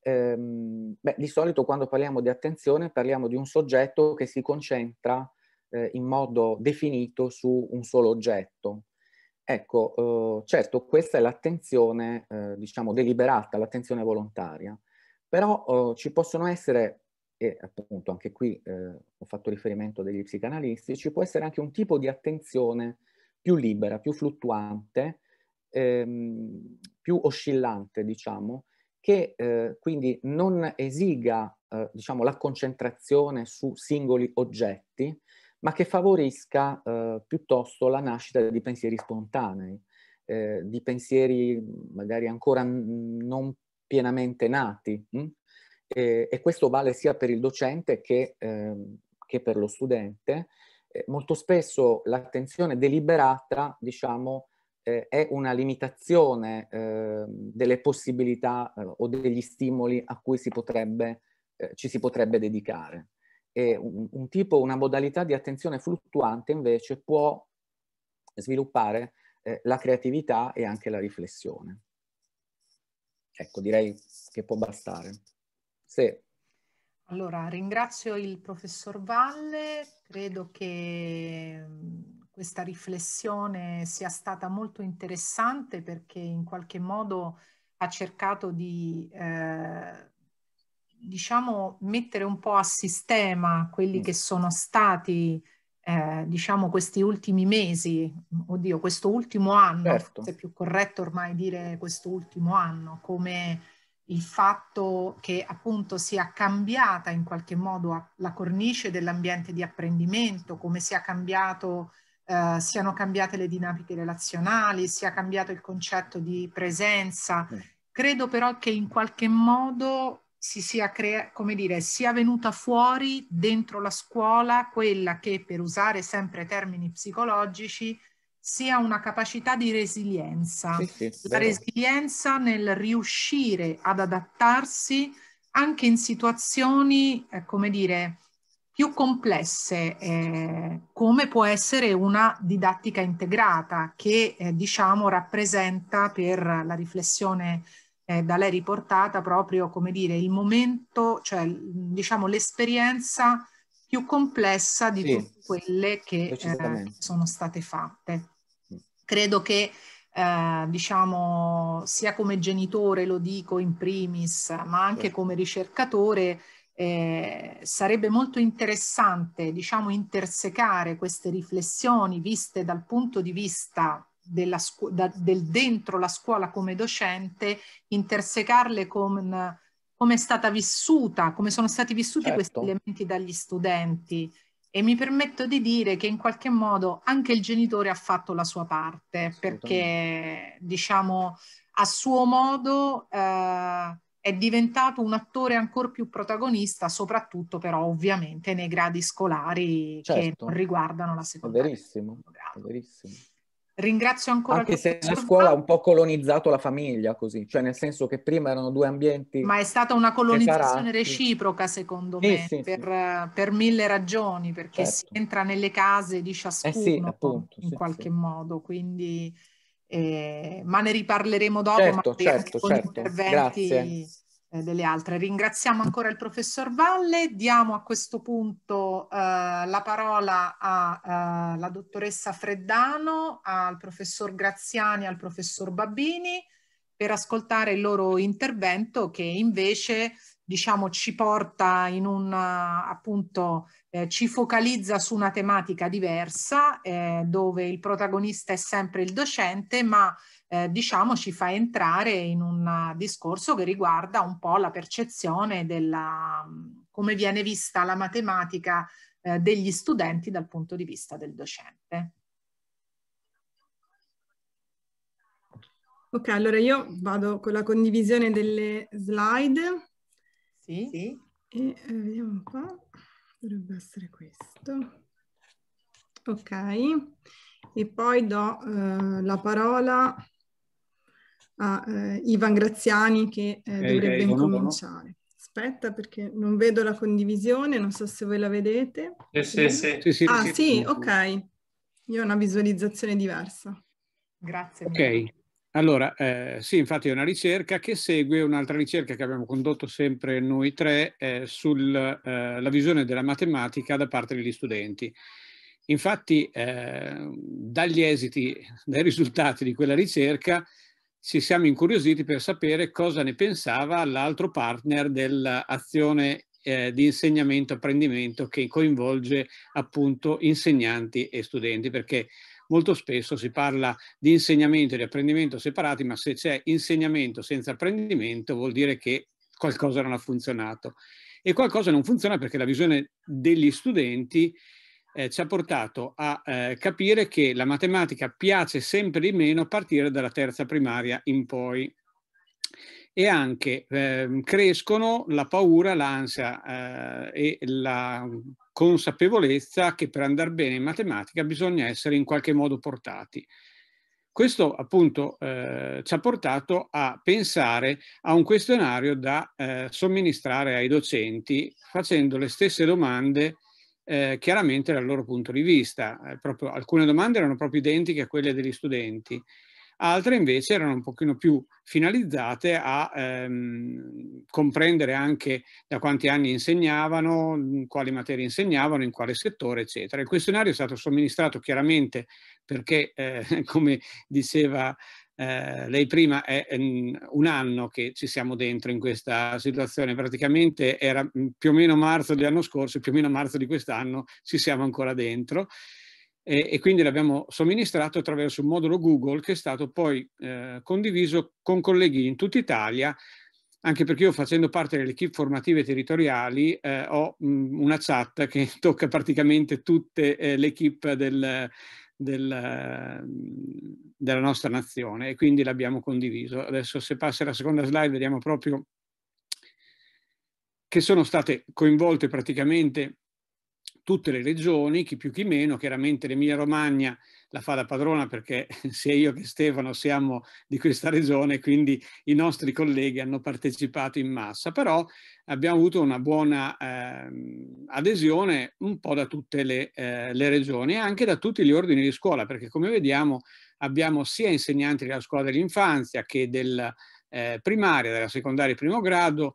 Ehm, beh, di solito quando parliamo di attenzione parliamo di un soggetto che si concentra eh, in modo definito su un solo oggetto. Ecco, eh, certo, questa è l'attenzione, eh, diciamo, deliberata, l'attenzione volontaria, però eh, ci possono essere e appunto anche qui eh, ho fatto riferimento degli psicanalisti, ci può essere anche un tipo di attenzione più libera, più fluttuante, ehm, più oscillante, diciamo, che eh, quindi non esiga eh, diciamo, la concentrazione su singoli oggetti, ma che favorisca eh, piuttosto la nascita di pensieri spontanei, eh, di pensieri magari ancora non pienamente nati. Mh? Hm? eh, e questo vale sia per il docente che, ehm, che per lo studente. Eh, molto spesso l'attenzione deliberata, diciamo, eh, è una limitazione ehm, delle possibilità eh, o degli stimoli a cui si potrebbe, eh, ci si potrebbe dedicare. E un, un tipo, una modalità di attenzione fluttuante invece può sviluppare eh, la creatività e anche la riflessione. Ecco, direi che può bastare. Sì. Allora, ringrazio il professor Valle, credo che questa riflessione sia stata molto interessante perché in qualche modo ha cercato di, eh, diciamo, mettere un po' a sistema quelli mm. che sono stati, eh, diciamo, questi ultimi mesi, oddio, questo ultimo anno, certo. è più corretto ormai dire questo ultimo anno, come il fatto che appunto sia cambiata in qualche modo la cornice dell'ambiente di apprendimento, come sia cambiato, eh, siano cambiate le dinamiche relazionali, sia cambiato il concetto di presenza. Mm. Credo però che in qualche modo si sia, crea- come dire, sia venuta fuori dentro la scuola quella che, per usare sempre termini psicologici, sia una capacità di resilienza, sì, sì, la vero. resilienza nel riuscire ad adattarsi anche in situazioni, eh, come dire, più complesse, eh, come può essere una didattica integrata che eh, diciamo rappresenta per la riflessione eh, da lei riportata proprio come dire il momento, cioè diciamo l'esperienza più complessa di sì, tutte quelle che eh, sono state fatte. Credo che eh, diciamo, sia come genitore, lo dico in primis, ma anche certo. come ricercatore, eh, sarebbe molto interessante, diciamo, intersecare queste riflessioni viste dal punto di vista della scu- da, del dentro la scuola come docente, intersecarle con come è stata vissuta, come sono stati vissuti certo. questi elementi dagli studenti, e mi permetto di dire che in qualche modo anche il genitore ha fatto la sua parte perché diciamo a suo modo eh, è diventato un attore ancora più protagonista soprattutto però ovviamente nei gradi scolari certo. che non riguardano la seconda verissimo, verissimo. Ringrazio ancora Anche se la scuola ha un po' colonizzato la famiglia così, cioè nel senso che prima erano due ambienti. Ma è stata una colonizzazione separati. reciproca, secondo me, eh, sì, per, sì. per, mille ragioni, perché certo. si entra nelle case di ciascuno eh sì, appunto, in qualche modo. Quindi, eh, ma ne riparleremo dopo, certo, certo, certo. interventi. Grazie. Eh, delle altre. Ringraziamo ancora il professor Valle, diamo a questo punto eh, la parola alla eh, dottoressa Freddano, al professor Graziani, al professor Babbini per ascoltare il loro intervento che invece diciamo ci porta in un eh, appunto eh, ci focalizza su una tematica diversa eh, dove il protagonista è sempre il docente ma eh, diciamo ci fa entrare in un discorso che riguarda un po' la percezione della come viene vista la matematica eh, degli studenti dal punto di vista del docente. Ok, allora io vado con la condivisione delle slide. Sì. sì. E eh, vediamo un po', dovrebbe essere questo. Ok, e poi do eh, la parola a eh, Ivan Graziani che eh, okay, dovrebbe okay, incominciare. No? Aspetta perché non vedo la condivisione, non so se voi la vedete. Eh, sì, sì, sì. sì, ah sì, sì ok. Io ho una visualizzazione diversa. Grazie. Ok. Allora, eh, sì, infatti è una ricerca che segue un'altra ricerca che abbiamo condotto sempre noi tre eh, sulla eh, visione della matematica da parte degli studenti. Infatti, eh, dagli esiti, dai risultati di quella ricerca, ci siamo incuriositi per sapere cosa ne pensava l'altro partner dell'azione eh, di insegnamento-apprendimento che coinvolge appunto insegnanti e studenti, perché molto spesso si parla di insegnamento e di apprendimento separati, ma se c'è insegnamento senza apprendimento vuol dire che qualcosa non ha funzionato. E qualcosa non funziona perché la visione degli studenti eh, ci ha portato a eh, capire che la matematica piace sempre di meno a partire dalla terza primaria in poi. E anche eh, crescono la paura, l'ansia eh, e la consapevolezza che per andare bene in matematica bisogna essere in qualche modo portati. Questo appunto eh, ci ha portato a pensare a un questionario da eh, somministrare ai docenti facendo le stesse domande eh, chiaramente dal loro punto di vista. Eh, proprio, alcune domande erano proprio identiche a quelle degli studenti, altre invece erano un pochino più finalizzate a ehm, comprendere anche da quanti anni insegnavano, quali materie insegnavano, in quale settore, eccetera. Il questionario è stato somministrato chiaramente perché, eh, [laughs] come diceva eh, lei prima è, è un anno che ci siamo dentro in questa situazione, praticamente era mm, più o meno marzo dell'anno scorso, più o meno marzo di quest'anno ci siamo ancora dentro e, e quindi l'abbiamo somministrato attraverso un modulo Google che è stato poi eh, condiviso con colleghi in tutta Italia anche perché io facendo parte delle equip formative territoriali eh, ho mh, mm, una chat che [laughs] tocca praticamente tutte eh, le equip del, del, della nostra nazione e quindi l'abbiamo condiviso. Adesso se passa la seconda slide vediamo proprio che sono state coinvolte praticamente tutte le regioni, chi più chi meno, chiaramente l'Emilia Romagna la fa da padrona perché [laughs] sia io che Stefano siamo di questa regione, quindi i nostri colleghi hanno partecipato in massa, però abbiamo avuto una buona eh, adesione un po' da tutte le, eh, le regioni e anche da tutti gli ordini di scuola, perché come vediamo abbiamo sia insegnanti della scuola dell'infanzia che del eh, primaria, della secondaria e primo grado,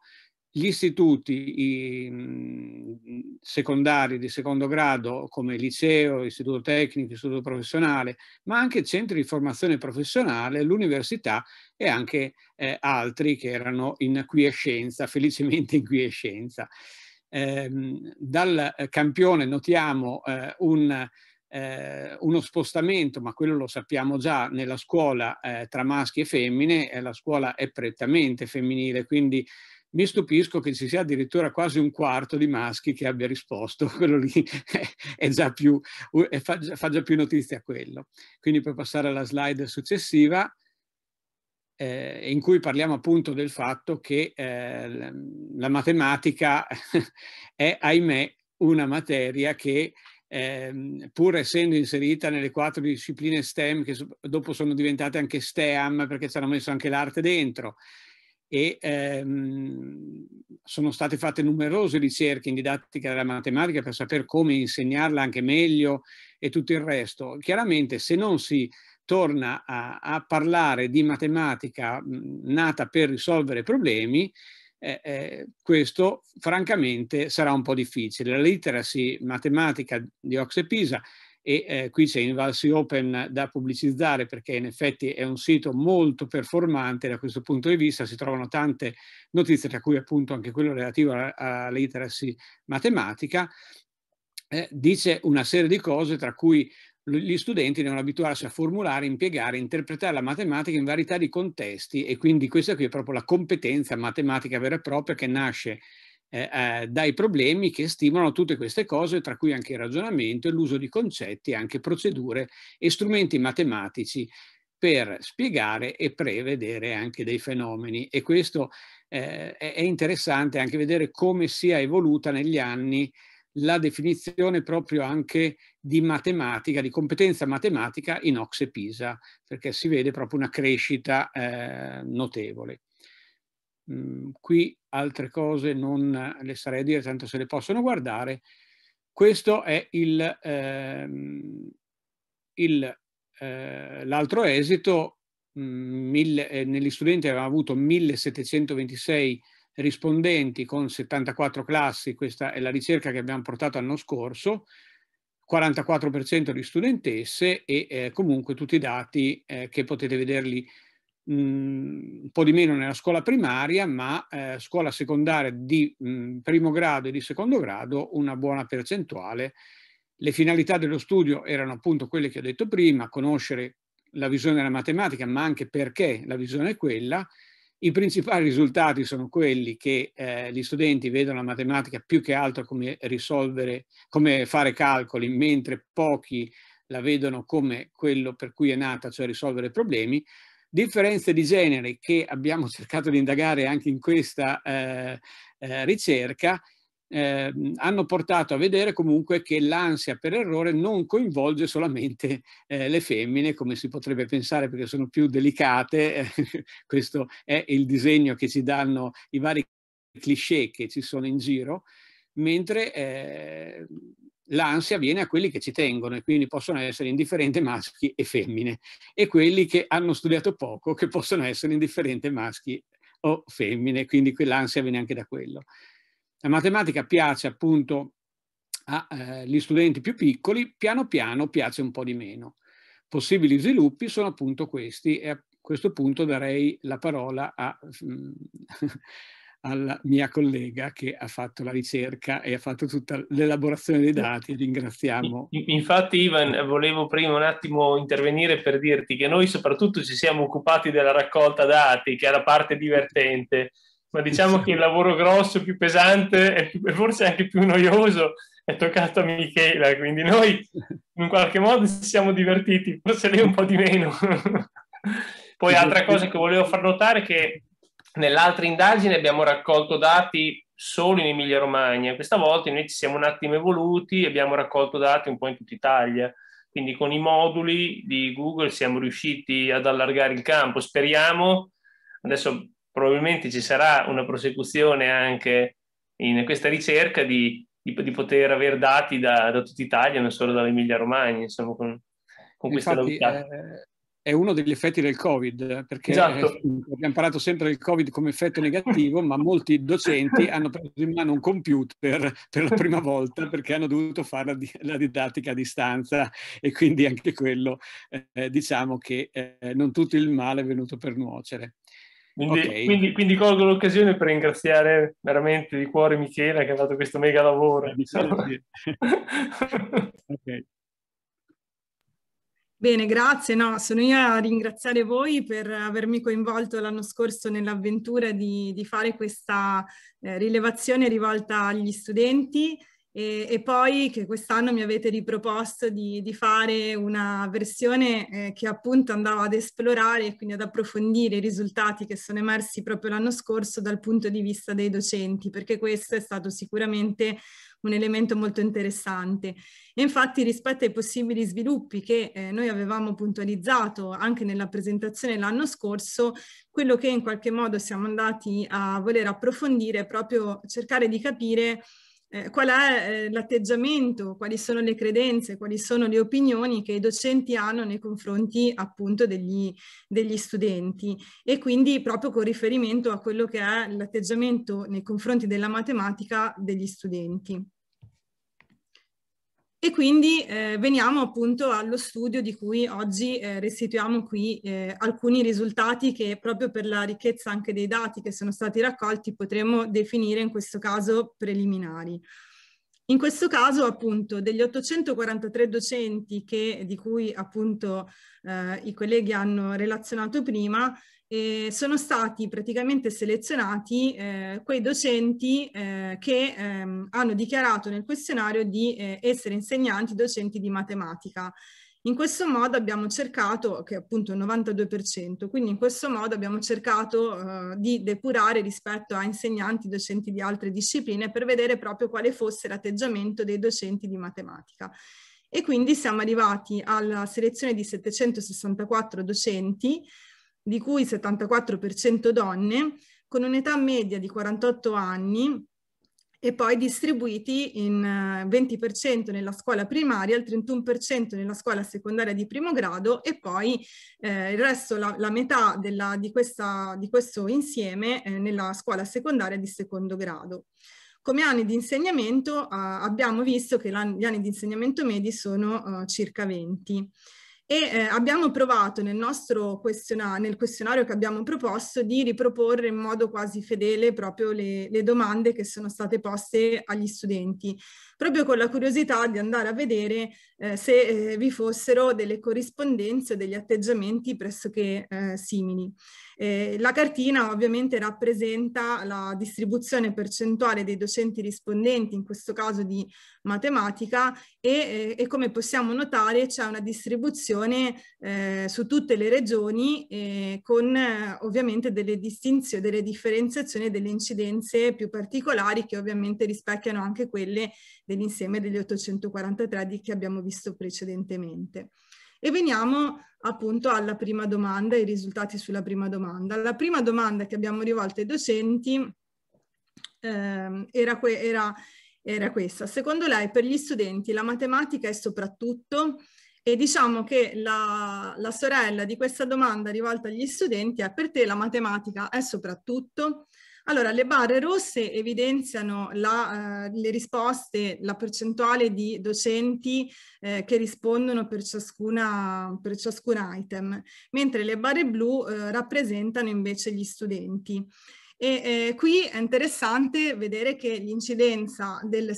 gli istituti i, secondari di secondo grado come liceo, istituto tecnico, istituto professionale, ma anche centri di formazione professionale, l'università e anche eh, altri che erano in quiescenza, [laughs] felicemente in quiescenza. Ehm, eh, dal campione notiamo eh, un, eh, uno spostamento, ma quello lo sappiamo già, nella scuola eh, tra maschi e femmine, la scuola è prettamente femminile, quindi mi stupisco che ci sia addirittura quasi un quarto di maschi che abbia risposto, [laughs] quello lì è già più, è fa, fa, già più notizia quello. Quindi per passare alla slide successiva, eh, in cui parliamo appunto del fatto che eh, la matematica [laughs] è, ahimè, una materia che eh, pur essendo inserita nelle quattro discipline STEM, che dopo sono diventate anche STEAM perché ci hanno messo anche l'arte dentro, e ehm, sono state fatte numerose ricerche in didattica della matematica per sapere come insegnarla anche meglio e tutto il resto. Chiaramente se non si torna a, a parlare di matematica mh, nata per risolvere problemi, eh, eh, questo francamente sarà un po' difficile. La literacy matematica di Ox e Pisa e eh, qui c'è Invalsi Open da pubblicizzare perché in effetti è un sito molto performante da questo punto di vista, si trovano tante notizie tra cui appunto anche quello relativo all'iteracy matematica, eh, dice una serie di cose tra cui gli studenti devono abituarsi a formulare, impiegare, interpretare la matematica in varietà di contesti e quindi questa qui è proprio la competenza matematica vera e propria che nasce eh, eh, dai problemi che stimolano tutte queste cose, tra cui anche il ragionamento e l'uso di concetti, anche procedure e strumenti matematici per spiegare e prevedere anche dei fenomeni. E questo eh, è interessante anche vedere come sia evoluta negli anni la definizione proprio anche di matematica, di competenza matematica in Ox e Pisa, perché si vede proprio una crescita eh, notevole. Mm, qui altre cose non le sarei a dire, tanto se le possono guardare. Questo è il, ehm, eh, l'altro eh, esito. Mm, mille, eh, negli studenti avevamo avuto 1726 rispondenti con 74 classi, questa è la ricerca che abbiamo portato l'anno scorso, 44% di studentesse e eh, comunque tutti i dati eh, che potete vederli Mhmm, un po' di meno nella scuola primaria, ma eh, scuola secondaria di mh, mhmm, primo grado e di secondo grado una buona percentuale. Le finalità dello studio erano appunto quelle che ho detto prima, conoscere la visione della matematica, ma anche perché la visione è quella. I principali risultati sono quelli che eh, gli studenti vedono la matematica più che altro come risolvere, come fare calcoli, mentre pochi la vedono come quello per cui è nata, cioè risolvere problemi, differenze di genere che abbiamo [laughs] cercato di indagare anche in questa eh, eh, ricerca eh, hanno portato a vedere comunque che l'ansia per errore non coinvolge solamente eh, le femmine come si potrebbe pensare perché sono più delicate, eh, [laughs] questo è il disegno che ci danno i vari cliché che ci sono in giro, mentre eh, l'ansia viene a quelli che ci tengono e quindi possono essere indifferenti maschi e femmine e quelli che hanno studiato poco che possono essere indifferenti maschi o femmine, quindi l'ansia viene anche da quello. La matematica piace appunto agli eh, studenti più piccoli, piano piano piace un po' di meno. Possibili sviluppi sono appunto questi e a questo punto darei la parola a, mm, [laughs] alla mia collega che ha fatto la ricerca e ha fatto tutta l'elaborazione dei dati. Ringraziamo. Infatti, Ivan, volevo prima un attimo intervenire per dirti che noi soprattutto ci siamo occupati della raccolta dati, che è la parte divertente, ma diciamo che il lavoro grosso, più pesante e forse anche più noioso è toccato a Michela, quindi noi in qualche modo ci siamo divertiti, forse lei un po' di meno. [laughs] Poi altra cosa che volevo far notare è che Nell'altra indagine abbiamo raccolto dati solo in Emilia Romagna, questa volta noi ci siamo un attimo evoluti e abbiamo raccolto dati un po' in tutta Italia. Quindi con i moduli di Google siamo riusciti ad allargare il campo. Speriamo, adesso probabilmente ci sarà una prosecuzione anche in questa ricerca di, di, di poter avere dati da, da tutta Italia, non solo dall'Emilia Romagna, insomma, con, con questa novità. Eh, è uno degli effetti del Covid, perché esatto. Eh, abbiamo parlato sempre del Covid come effetto negativo, ma molti docenti [laughs] hanno preso in mano un computer per la prima volta perché hanno dovuto fare la, didattica a distanza e quindi anche quello eh, diciamo che eh, non tutto il male è venuto per nuocere. Quindi, okay. quindi, quindi, colgo l'occasione per ringraziare veramente di cuore Michela che ha fatto questo mega lavoro. Diciamo. [laughs] okay. Bene, grazie. No, sono io a ringraziare voi per avermi coinvolto l'anno scorso nell'avventura di, di, fare questa eh, rilevazione rivolta agli studenti e, e, poi che quest'anno mi avete riproposto di, di fare una versione eh, che appunto andava ad esplorare e quindi ad approfondire i risultati che sono emersi proprio l'anno scorso dal punto di vista dei docenti, perché questo è stato sicuramente un elemento molto interessante. E infatti rispetto ai possibili sviluppi che eh, noi avevamo puntualizzato anche nella presentazione l'anno scorso, quello che in qualche modo siamo andati a voler approfondire è proprio cercare di capire eh, qual è eh, l'atteggiamento, quali sono le credenze, quali sono le opinioni che i docenti hanno nei confronti appunto degli, degli studenti e quindi proprio con riferimento a quello che è l'atteggiamento nei confronti della matematica degli studenti. E quindi eh, veniamo appunto allo studio di cui oggi eh, restituiamo qui eh, alcuni risultati che proprio per la ricchezza anche dei dati che sono stati raccolti potremmo definire in questo caso preliminari. In questo caso appunto degli 843 docenti che, di cui appunto eh, i colleghi hanno relazionato prima, eh, sono stati praticamente selezionati eh, quei docenti eh, che ehm, hanno dichiarato nel questionario di eh, essere insegnanti docenti di matematica. In questo modo abbiamo cercato, che è appunto il 92%, quindi in questo modo abbiamo cercato eh, di depurare rispetto a insegnanti docenti di altre discipline per vedere proprio quale fosse l'atteggiamento dei docenti di matematica e quindi siamo arrivati alla selezione di 764 docenti di cui 74% donne, con un'età media di 48 anni e poi distribuiti in 20% eh, nella scuola primaria, il 31% nella scuola secondaria di primo grado e poi eh, il resto, la, la metà della, di, questa, di, questo insieme eh, nella scuola secondaria di secondo grado. Come anni di insegnamento eh, abbiamo visto che gli anni di insegnamento medi sono eh, circa 20 e eh, abbiamo provato nel nostro questionario, nel questionario che abbiamo proposto di riproporre in modo quasi fedele proprio le, le domande che sono state poste agli studenti, proprio con la curiosità di andare a vedere eh, se eh, vi fossero delle corrispondenze o degli atteggiamenti pressoché eh, simili. Eh, la cartina ovviamente rappresenta la distribuzione percentuale dei docenti rispondenti, in questo caso di matematica, e, eh, e come possiamo notare c'è una distribuzione eh, su tutte le regioni eh, con eh, ovviamente delle distinzioni, delle differenziazioni, e delle incidenze più particolari che ovviamente rispecchiano anche quelle dell'insieme degli 843 di che abbiamo visto precedentemente. E veniamo appunto alla prima domanda, i risultati sulla prima domanda. La prima domanda che abbiamo rivolto ai docenti eh, era, que era, era questa. Secondo lei per gli studenti la matematica è soprattutto... E diciamo che la, la, sorella di questa domanda rivolta agli studenti è per te la matematica è soprattutto? Allora, le barre rosse evidenziano la, eh, le risposte, la percentuale di docenti eh, che rispondono per, ciascuna, per ciascun item, mentre le barre blu eh, rappresentano invece gli studenti. E eh, qui è interessante vedere che l'incidenza del,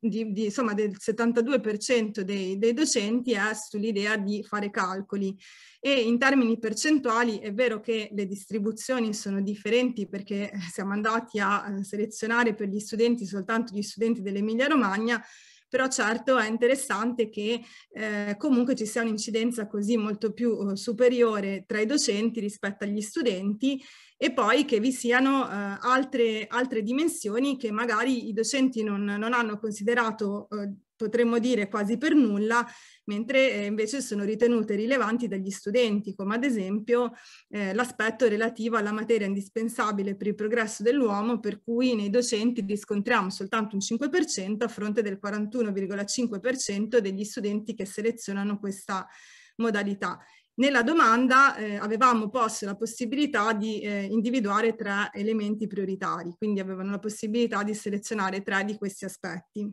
di, di, del 72% dei, dei docenti è sull'idea di fare calcoli. E in termini percentuali è vero che le distribuzioni sono differenti perché eh, siamo andati a eh, selezionare per gli studenti soltanto gli studenti dell'Emilia Romagna, però certo è interessante che eh, comunque ci sia un'incidenza così molto più eh, superiore tra i docenti rispetto agli studenti e poi che vi siano eh, altre, altre, dimensioni che magari i docenti non, non hanno considerato, eh, potremmo dire, quasi per nulla, mentre eh, invece sono ritenute rilevanti dagli studenti, come ad esempio eh, l'aspetto relativo alla materia indispensabile per il progresso dell'uomo, per cui nei docenti riscontriamo soltanto un 5% a fronte del 41,5% degli studenti che selezionano questa modalità nella domanda eh, avevamo posto la possibilità di eh, individuare tre elementi prioritari, quindi avevano la possibilità di selezionare tre di questi aspetti.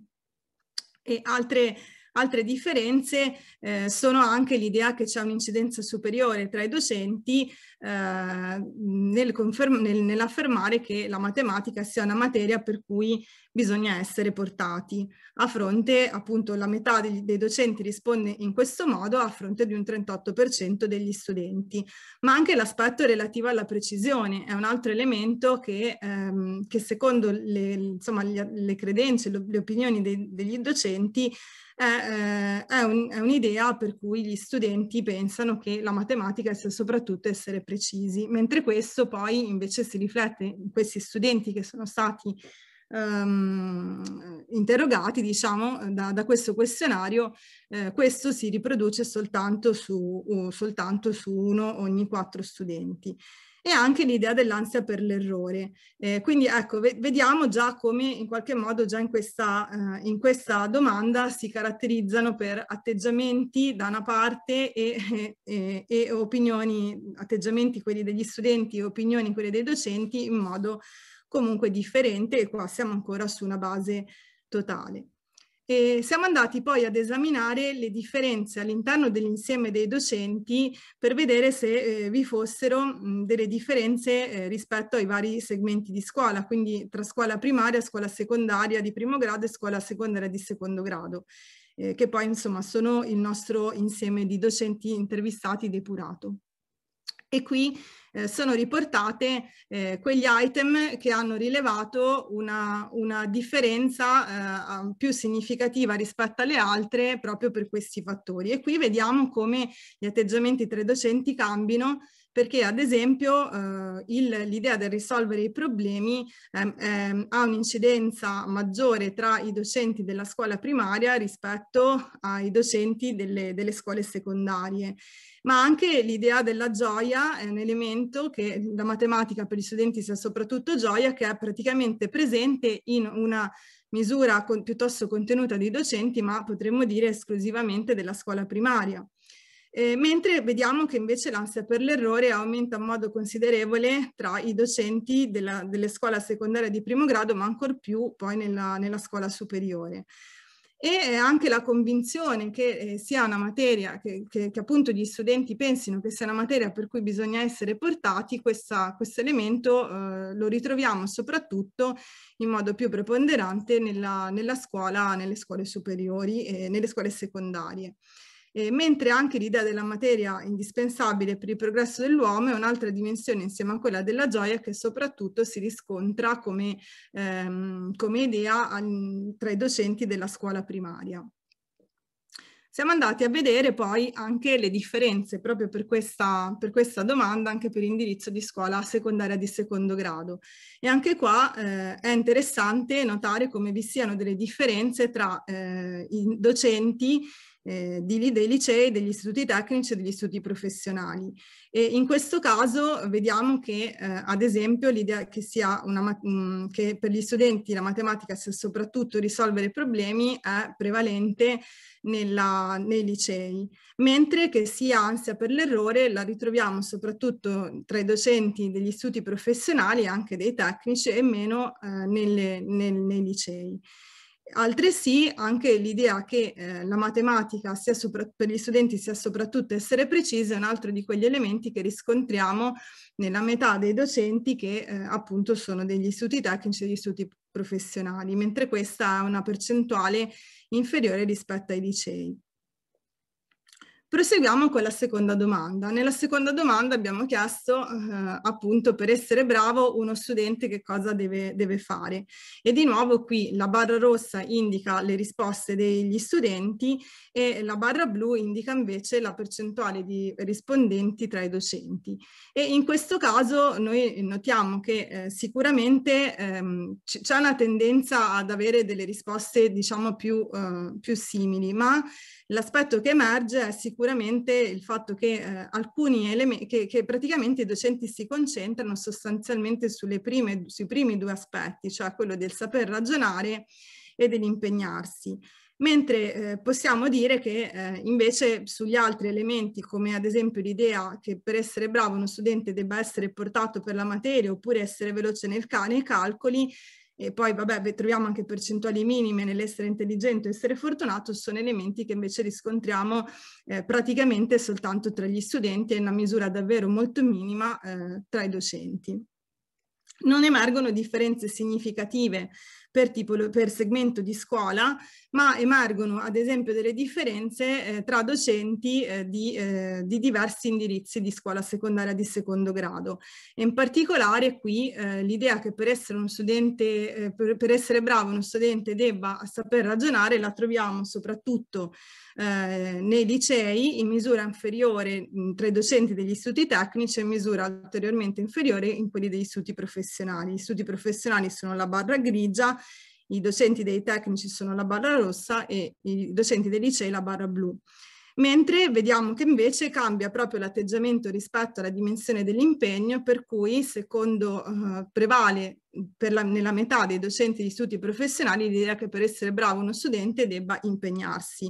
E altre, altre differenze eh, sono anche l'idea che c'è un'incidenza superiore tra i docenti eh, nel nell'affermare che la matematica sia una materia per cui bisogna essere portati. A fronte, appunto, la metà dei, dei docenti risponde in questo modo a fronte di un 38% degli studenti. Ma anche l'aspetto relativo alla precisione è un altro elemento che, ehm, che secondo le, insomma, le, le credenze, le, le opinioni de, degli docenti, è, eh, è un'idea per cui gli studenti pensano che la matematica sia soprattutto essere precisi, mentre questo poi invece si riflette in questi studenti che sono stati ehm, interrogati diciamo, da, da questo questionario, eh, questo si riproduce soltanto su, uh, soltanto su uno ogni quattro studenti e anche l'idea dell'ansia per l'errore. Eh, quindi ecco, ve vediamo già come in qualche modo già in questa, eh, in questa, domanda si caratterizzano per atteggiamenti da una parte e, e, e opinioni, atteggiamenti quelli degli studenti e opinioni quelli dei docenti in modo comunque differente e qua siamo ancora su una base totale. E siamo andati poi ad esaminare le differenze all'interno dell'insieme dei docenti per vedere se eh, vi fossero mh, delle differenze eh, rispetto ai vari segmenti di scuola, quindi tra scuola primaria, scuola secondaria di primo grado e scuola secondaria di secondo grado, eh, che poi insomma sono il nostro insieme di docenti intervistati depurato e qui eh, sono riportate eh, quegli item che hanno rilevato una, una differenza eh, più significativa rispetto alle altre proprio per questi fattori. E qui vediamo come gli atteggiamenti tra i docenti cambino perché ad esempio eh, l'idea del risolvere i problemi ehm, ehm, ha un'incidenza maggiore tra i docenti della scuola primaria rispetto ai docenti delle, delle scuole secondarie. Ma anche l'idea della gioia è un elemento che la matematica per gli studenti sia soprattutto gioia, che è praticamente presente in una misura con, piuttosto contenuta dei docenti, ma potremmo dire esclusivamente della scuola primaria. Eh, mentre vediamo che invece l'ansia per l'errore aumenta in modo considerevole tra i docenti della, delle scuole secondarie di primo grado, ma ancor più poi nella, nella scuola superiore e eh, anche la convinzione che eh, sia una materia, che, che, che, appunto gli studenti pensino che sia una materia per cui bisogna essere portati, questo elemento eh, lo ritroviamo soprattutto in modo più preponderante nella, nella scuola, nelle scuole superiori e nelle scuole secondarie eh, mentre anche l'idea della materia indispensabile per il progresso dell'uomo è un'altra dimensione insieme a quella della gioia che soprattutto si riscontra come, ehm, come idea al, tra i docenti della scuola primaria. Siamo andati a vedere poi anche le differenze proprio per questa, per questa, domanda, anche per indirizzo di scuola secondaria di secondo grado. E anche qua eh, è interessante notare come vi siano delle differenze tra eh, i docenti eh, di, dei licei, degli istituti tecnici e degli istituti professionali. E in questo caso vediamo che, eh, ad esempio, l'idea che, mm, che per gli studenti la matematica sia soprattutto risolvere problemi è prevalente nella, nei licei, mentre che sia ansia per l'errore la ritroviamo soprattutto tra i docenti degli istituti professionali, anche dei tecnici e meno eh, nelle, nel, nei licei. Altresì anche l'idea che eh, la matematica sia per gli studenti sia soprattutto essere precisa è un altro di quegli elementi che riscontriamo nella metà dei docenti che eh, appunto sono degli istituti tecnici e degli istituti professionali, mentre questa è una percentuale inferiore rispetto ai licei. Proseguiamo con la seconda domanda. Nella seconda domanda abbiamo chiesto eh, appunto per essere bravo uno studente che cosa deve, deve, fare e di nuovo qui la barra rossa indica le risposte degli studenti e la barra blu indica invece la percentuale di rispondenti tra i docenti e in questo caso noi notiamo che eh, sicuramente ehm, c'è una tendenza ad avere delle risposte diciamo più, eh, più simili ma L'aspetto che emerge è sicuramente il fatto che eh, alcuni elementi, che, che, praticamente i docenti si concentrano sostanzialmente prime, sui primi due aspetti, cioè quello del saper ragionare e dell'impegnarsi. Mentre eh, possiamo dire che eh, invece sugli altri elementi, come ad esempio l'idea che per essere bravo uno studente debba essere portato per la materia oppure essere veloce nel ca- nei calcoli, e poi, vabbè, troviamo anche percentuali minime nell'essere intelligente e essere fortunato, sono elementi che invece riscontriamo eh, praticamente soltanto tra gli studenti e in una misura davvero molto minima eh, tra i docenti. Non emergono differenze significative per, tipo, per segmento di scuola, ma emergono ad esempio delle differenze eh, tra docenti eh, di, eh, di, diversi indirizzi di scuola secondaria di secondo grado. E in particolare qui eh, l'idea che per essere, uno studente, eh, per, per essere bravo uno studente debba saper ragionare la troviamo soprattutto eh, nei licei in misura inferiore mh, mm, tra i docenti degli istituti tecnici e in misura ulteriormente inferiore in quelli degli istituti professionali. Gli istituti professionali sono la barra grigia, i docenti dei tecnici sono la barra rossa e i docenti dei licei la barra blu. Mentre vediamo che invece cambia proprio l'atteggiamento rispetto alla dimensione dell'impegno, per cui secondo eh, prevale per la, nella metà dei docenti di istituti professionali l'idea che per essere bravo uno studente debba impegnarsi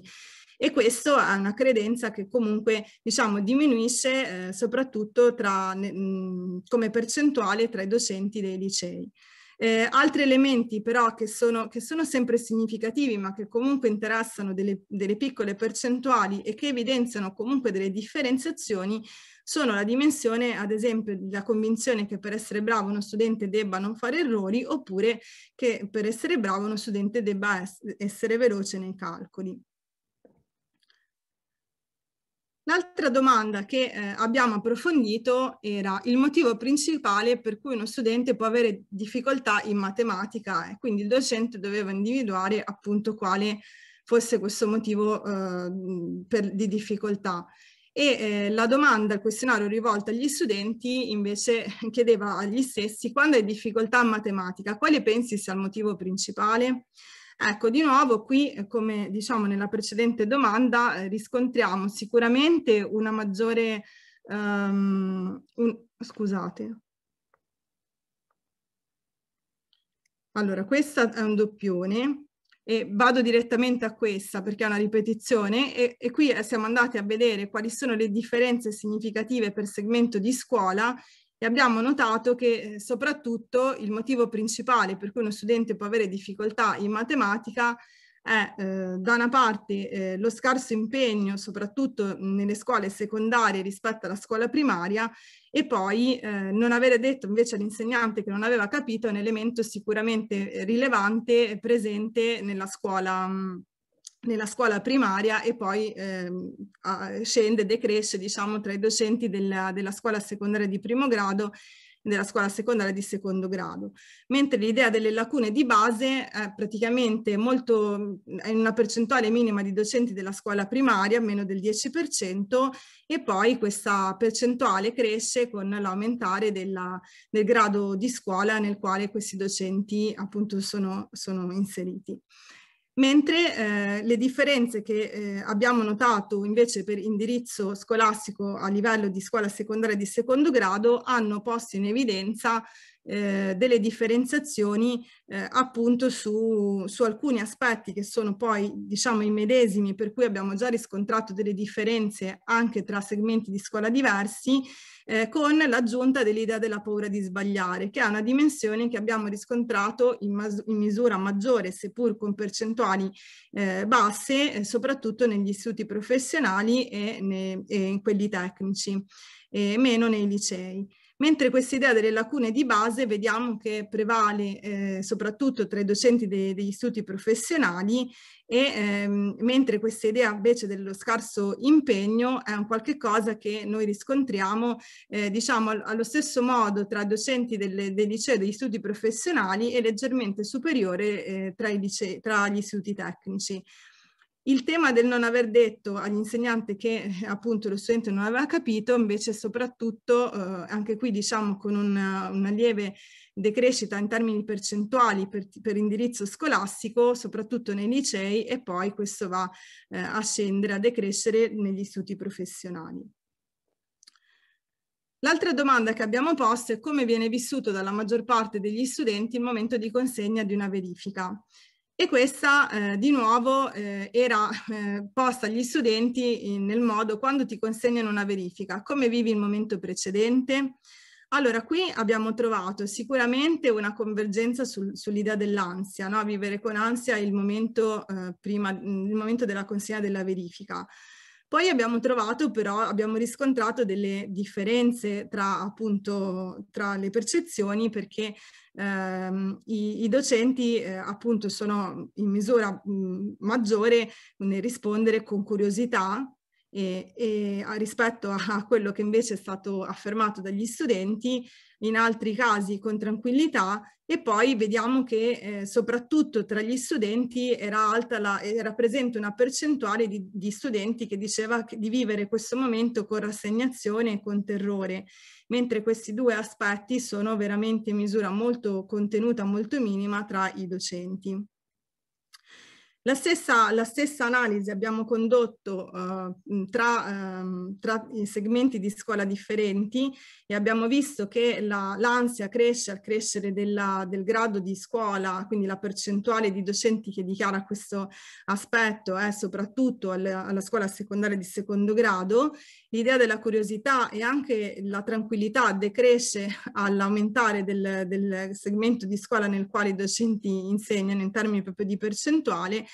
e questo è una credenza che comunque diciamo diminuisce eh, soprattutto tra, mh, mm, come percentuale tra i docenti dei licei. Eh, altri elementi però che sono, che sono, sempre significativi ma che comunque interessano delle, delle piccole percentuali e che evidenziano comunque delle differenziazioni sono la dimensione, ad esempio, della convinzione che per essere bravo uno studente debba non fare errori oppure che per essere bravo uno studente debba essere veloce nei calcoli. L'altra domanda che eh, abbiamo approfondito era il motivo principale per cui uno studente può avere difficoltà in matematica e quindi il docente doveva individuare appunto quale fosse questo motivo eh, per, di difficoltà. E eh, la domanda, il questionario rivolto agli studenti invece [laughs] chiedeva agli stessi quando hai difficoltà in matematica, quale pensi sia il motivo principale? Ecco, di nuovo qui, eh, come diciamo nella precedente domanda, eh, riscontriamo sicuramente una maggiore... Um, un, scusate. Allora, questa è un doppione e vado direttamente a questa perché è una ripetizione e, e, qui eh, siamo andati a vedere quali sono le differenze significative per segmento di scuola e abbiamo notato che eh, soprattutto il motivo principale per cui uno studente può avere difficoltà in matematica è eh, da una parte eh, lo scarso impegno soprattutto nelle scuole secondarie rispetto alla scuola primaria e poi eh, non avere detto invece all'insegnante che non aveva capito è un elemento sicuramente eh, rilevante presente nella scuola mh, mm, nella scuola primaria e poi ehm, scende, decresce diciamo, tra i docenti della, della scuola secondaria di primo grado della scuola secondaria di secondo grado, mentre l'idea delle lacune di base è praticamente molto, è una percentuale minima di docenti della scuola primaria, meno del 10%, e poi questa percentuale cresce con l'aumentare della, del grado di scuola nel quale questi docenti appunto sono, sono inseriti mentre eh, le differenze che eh, abbiamo notato invece per indirizzo scolastico a livello di scuola secondaria di secondo grado hanno posto in evidenza eh, delle differenziazioni eh, appunto su, su alcuni aspetti che sono poi diciamo i medesimi per cui abbiamo già riscontrato delle differenze anche tra segmenti di scuola diversi eh, con l'aggiunta dell'idea della paura di sbagliare, che è una dimensione che abbiamo riscontrato in, in misura maggiore, seppur con percentuali eh, basse, eh, soprattutto negli istituti professionali e, e in quelli tecnici, e meno nei licei. Mentre questa idea delle lacune di base vediamo che prevale eh, soprattutto tra i docenti de degli istituti professionali e ehm, mentre questa idea invece dello scarso impegno è un qualche cosa che noi riscontriamo eh, diciamo allo stesso modo tra docenti delle, dei licei e degli istituti professionali e leggermente superiore eh, tra, i tra gli istituti tecnici. Il tema del non aver detto all'insegnante che eh, appunto lo studente non aveva capito, invece soprattutto eh, anche qui diciamo con una, una, lieve decrescita in termini percentuali per, per, indirizzo scolastico, soprattutto nei licei e poi questo va eh, a scendere, a decrescere negli istituti professionali. L'altra domanda che abbiamo posto è come viene vissuto dalla maggior parte degli studenti il momento di consegna di una verifica. E questa eh, di nuovo eh, era eh, posta agli studenti in, nel modo quando ti consegnano una verifica, come vivi il momento precedente. Allora qui abbiamo trovato sicuramente una convergenza sul, sull'idea dell'ansia, no? vivere con ansia il momento, eh, prima, il momento della consegna della verifica. Poi abbiamo trovato però, abbiamo riscontrato delle differenze tra appunto tra le percezioni perché ehm, i, i, docenti eh, appunto sono in misura mh, maggiore nel rispondere con curiosità e, e a, rispetto a quello che invece è stato affermato dagli studenti in altri casi con tranquillità e poi vediamo che eh, soprattutto tra gli studenti era, alta la, era presente una percentuale di, di studenti che diceva che di vivere questo momento con rassegnazione e con terrore, mentre questi due aspetti sono veramente in misura molto contenuta, molto minima tra i docenti. La stessa, la stessa analisi abbiamo condotto uh, tra, um, tra i segmenti di scuola differenti e abbiamo visto che l'ansia la, cresce al crescere della, del grado di scuola, quindi la percentuale di docenti che dichiara questo aspetto è eh, soprattutto alla, alla scuola secondaria di secondo grado l'idea della curiosità e anche la tranquillità decresce [laughs] all'aumentare del, del segmento di scuola nel quale i docenti insegnano in termini proprio di percentuale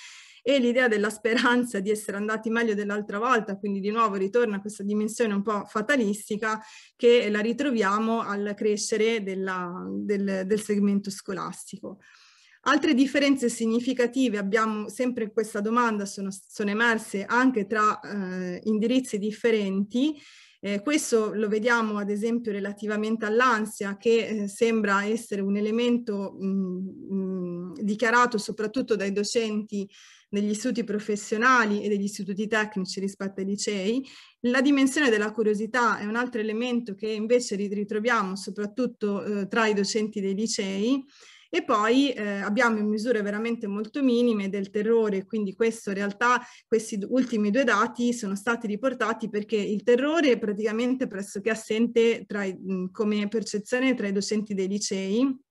e l'idea della speranza di essere andati meglio dell'altra volta, quindi di nuovo ritorna a questa dimensione un po' fatalistica che la ritroviamo al crescere della, del, del segmento scolastico. Altre differenze significative abbiamo sempre in questa domanda sono, sono emerse anche tra eh, indirizzi differenti. Eh, questo lo vediamo ad esempio relativamente all'ansia che eh, sembra essere un elemento mh, mm, mh, mm, dichiarato soprattutto dai docenti degli istituti professionali e degli istituti tecnici rispetto ai licei. La dimensione della curiosità è un altro elemento che invece ritroviamo soprattutto eh, tra i docenti dei licei e poi eh, abbiamo in misure veramente molto minime del terrore, quindi questo in realtà questi ultimi due dati sono stati riportati perché il terrore è praticamente pressoché assente i, come percezione tra i docenti dei licei.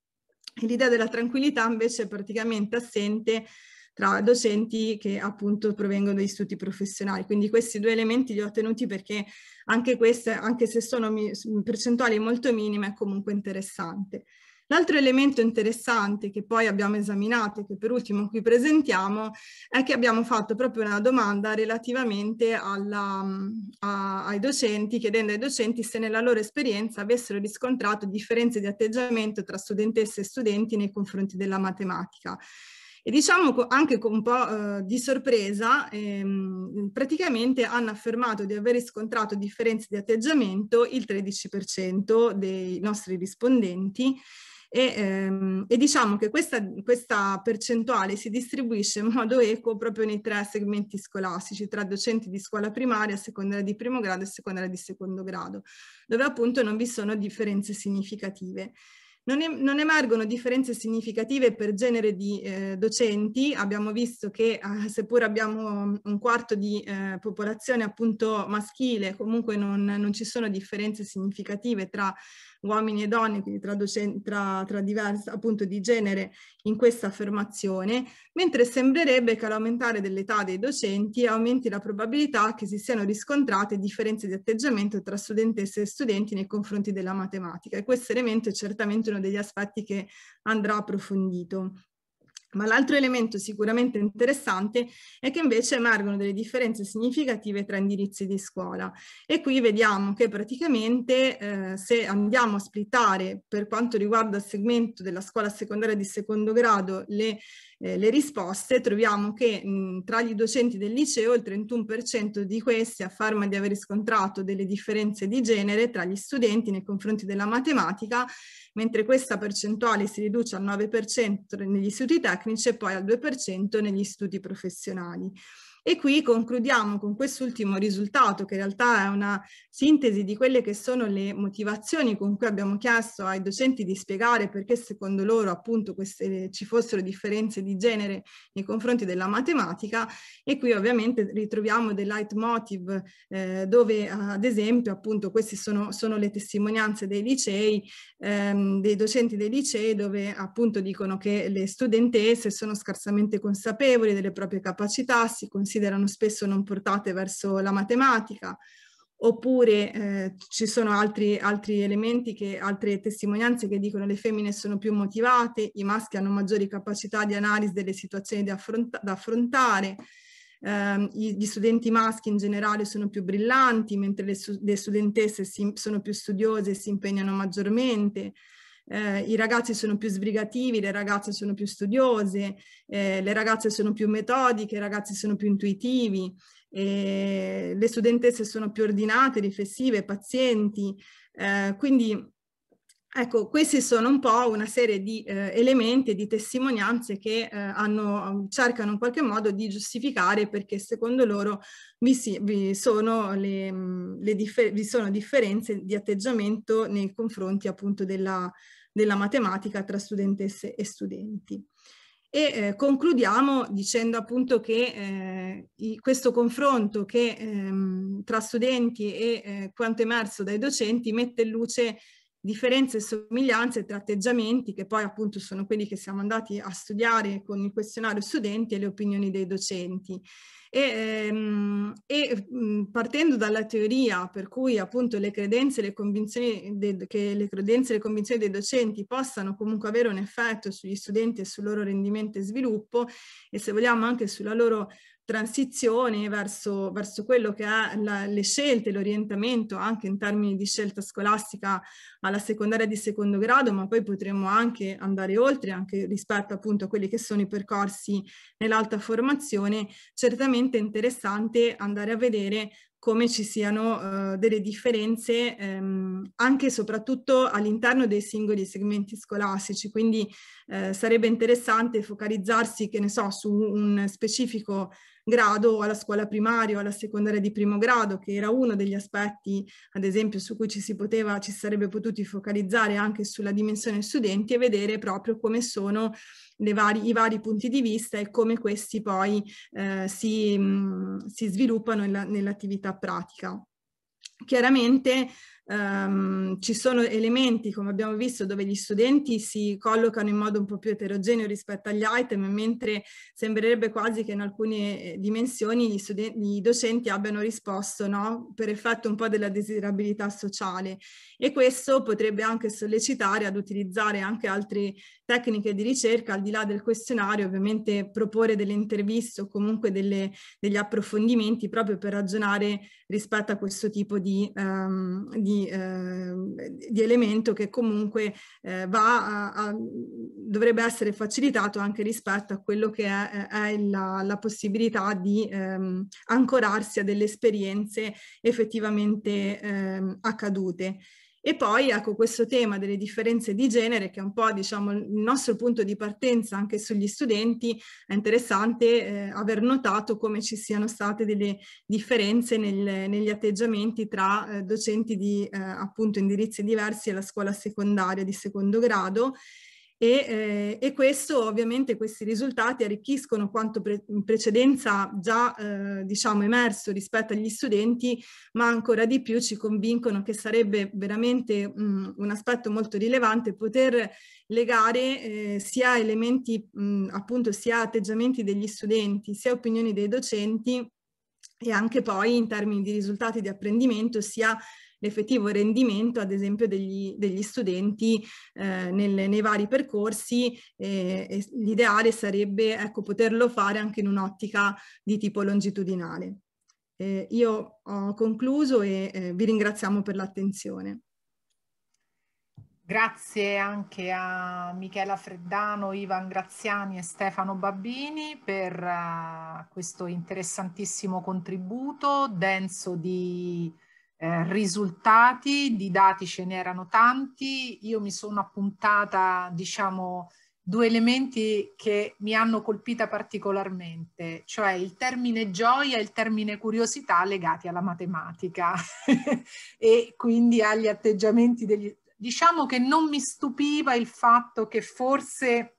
L'idea della tranquillità invece è praticamente assente tra docenti che appunto provengono da istituti professionali. Quindi questi due elementi li ho tenuti perché anche queste, anche se sono percentuali molto minime, è comunque interessante. L'altro elemento interessante che poi abbiamo esaminato e che per ultimo qui presentiamo è che abbiamo fatto proprio una domanda relativamente alla, mm, a, ai docenti, chiedendo ai docenti se nella loro esperienza avessero riscontrato differenze di atteggiamento tra studentesse e studenti nei confronti della matematica. E diciamo anche con un po' eh, di sorpresa, ehm, praticamente hanno affermato di aver riscontrato differenze di atteggiamento il 13% dei nostri rispondenti e, ehm, e diciamo che questa, questa percentuale si distribuisce in modo equo proprio nei tre segmenti scolastici, tra docenti di scuola primaria, secondaria di primo grado e secondaria di secondo grado, dove appunto non vi sono differenze significative. Non, em non, emergono differenze significative per genere di eh, docenti, abbiamo visto che eh, seppur abbiamo un quarto di eh, popolazione appunto maschile, comunque non, non, ci sono differenze significative tra uomini e donne, quindi tra, docen- tra, tra diversi appunto di genere in questa affermazione, mentre sembrerebbe che all'aumentare dell'età dei docenti aumenti la probabilità che si siano riscontrate differenze di atteggiamento tra studentesse e studenti nei confronti della matematica e questo elemento è certamente uno degli aspetti che andrà approfondito. Ma l'altro elemento sicuramente interessante è che invece emergono delle differenze significative tra indirizzi di scuola e qui vediamo che praticamente eh, se andiamo a splittare per quanto riguarda il segmento della scuola secondaria di secondo grado le eh, le risposte, troviamo che mh, tra gli docenti del liceo il 31% di questi afferma di aver riscontrato delle differenze di genere tra gli studenti nei confronti della matematica, mentre questa percentuale si riduce al 9% negli studi tecnici e poi al 2% negli studi professionali. E qui concludiamo con quest'ultimo risultato, che in realtà è una sintesi di quelle che sono le motivazioni con cui abbiamo chiesto ai docenti di spiegare perché secondo loro appunto queste, ci fossero differenze di genere nei confronti della matematica e qui ovviamente ritroviamo dei leitmotiv eh, dove ad esempio appunto queste sono, sono le testimonianze dei licei, ehm, dei docenti dei licei dove appunto dicono che le studentesse sono scarsamente consapevoli delle proprie capacità, si considerano spesso non portate verso la matematica, oppure eh, ci sono altri, altri elementi, che, altre testimonianze che dicono le femmine sono più motivate, i maschi hanno maggiori capacità di analisi delle situazioni da, affronta, da affrontare, eh, gli studenti maschi in generale sono più brillanti, mentre le, le studentesse si, sono più studiose e si impegnano maggiormente, eh, i ragazzi sono più sbrigativi, le ragazze sono più studiose, eh, le ragazze sono più metodiche, i ragazzi sono più intuitivi, eh, le studentesse sono più ordinate, riflessive, pazienti, eh, quindi Ecco, questi sono un po' una serie di eh, elementi e di testimonianze che eh, hanno, mm, cercano in qualche modo di giustificare perché secondo loro vi, si, vi, sono, le, mm, le differ vi sono differenze di atteggiamento nei confronti appunto della, della matematica tra studentesse e studenti. E eh, concludiamo dicendo appunto che eh, i, questo confronto che, ehm, tra studenti e eh, quanto emerso dai docenti mette in luce differenze e somiglianze tra atteggiamenti che poi appunto sono quelli che siamo andati a studiare con il questionario studenti e le opinioni dei docenti. E, ehm, e mh, partendo dalla teoria per cui appunto le credenze le convinzioni de, che le credenze e le convinzioni dei docenti possano comunque avere un effetto sugli studenti e sul loro rendimento e sviluppo e se vogliamo anche sulla loro transizione verso, verso quello che è la, le scelte, l'orientamento anche in termini di scelta scolastica alla secondaria di secondo grado, ma poi potremmo anche andare oltre, anche rispetto appunto a quelli che sono i percorsi nell'alta formazione, certamente è interessante andare a vedere come ci siano eh, delle differenze ehm, anche e soprattutto all'interno dei singoli segmenti scolastici. Quindi eh, sarebbe interessante focalizzarsi, che ne so, su un specifico grado alla scuola primaria o alla secondaria di primo grado, che era uno degli aspetti, ad esempio, su cui ci si poteva, ci sarebbe potuti focalizzare anche sulla dimensione studenti e vedere proprio come sono Vari, i vari punti di vista e come questi poi eh, si, mh, mm, si, sviluppano nella, nell'attività pratica. Chiaramente Um, ci sono elementi, come abbiamo visto, dove gli studenti si collocano in modo un po' più eterogeneo rispetto agli item, mentre sembrerebbe quasi che in alcune eh, dimensioni gli, studenti, gli docenti abbiano risposto no? per effetto un po' della desiderabilità sociale. E questo potrebbe anche sollecitare ad utilizzare anche altre tecniche di ricerca, al di là del questionario, ovviamente proporre delle interviste o comunque delle, degli approfondimenti proprio per ragionare rispetto a questo tipo di, um, di di, eh, di elemento che comunque eh, va a, a, dovrebbe essere facilitato anche rispetto a quello che è, eh, è la, la, possibilità di ehm, ancorarsi a delle esperienze effettivamente ehm, accadute. E poi ecco questo tema delle differenze di genere, che è un po' diciamo, il nostro punto di partenza anche sugli studenti, è interessante eh, aver notato come ci siano state delle differenze nel, negli atteggiamenti tra eh, docenti di eh, appunto indirizzi diversi e la scuola secondaria di secondo grado e, eh, e, questo ovviamente questi risultati arricchiscono quanto pre in precedenza già eh, diciamo emerso rispetto agli studenti ma ancora di più ci convincono che sarebbe veramente mh, mm, un aspetto molto rilevante poter legare eh, sia elementi mh, mm, appunto sia atteggiamenti degli studenti sia opinioni dei docenti e anche poi in termini di risultati di apprendimento sia l'effettivo rendimento, ad esempio, degli, degli studenti eh, nel, nei vari percorsi. Eh, l'ideale sarebbe ecco, poterlo fare anche in un'ottica di tipo longitudinale. Eh, io ho concluso e eh, vi ringraziamo per l'attenzione. Grazie anche a Michela Freddano, Ivan Graziani e Stefano Babbini per uh, questo interessantissimo contributo denso di eh, risultati, di dati ce n'erano tanti, io mi sono appuntata, diciamo, due elementi che mi hanno colpita particolarmente, cioè il termine gioia e il termine curiosità legati alla matematica [laughs] e quindi agli atteggiamenti degli... Diciamo che non mi stupiva il fatto che forse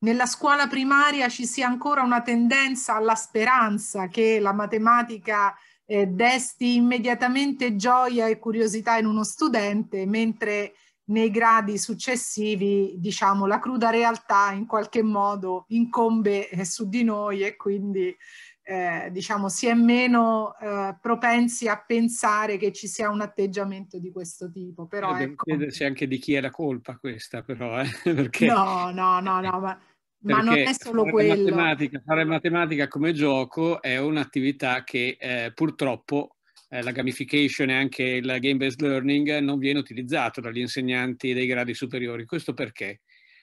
nella scuola primaria ci sia ancora una tendenza alla speranza che la matematica eh, desti immediatamente gioia e curiosità in uno studente, mentre nei gradi successivi, diciamo, la cruda realtà in qualche modo incombe eh, su di noi e quindi eh, diciamo, si è meno eh, propensi a pensare che ci sia un atteggiamento di questo tipo. Però, Devo ecco... chiedersi anche di chi è la colpa questa, però, eh? [laughs] Perché... No, no, no, no, ma ma non è solo fare quello. Matematica, fare matematica come gioco è un'attività che eh, purtroppo eh, la gamification e anche il game-based learning non viene utilizzato dagli insegnanti dei gradi superiori. Questo perché?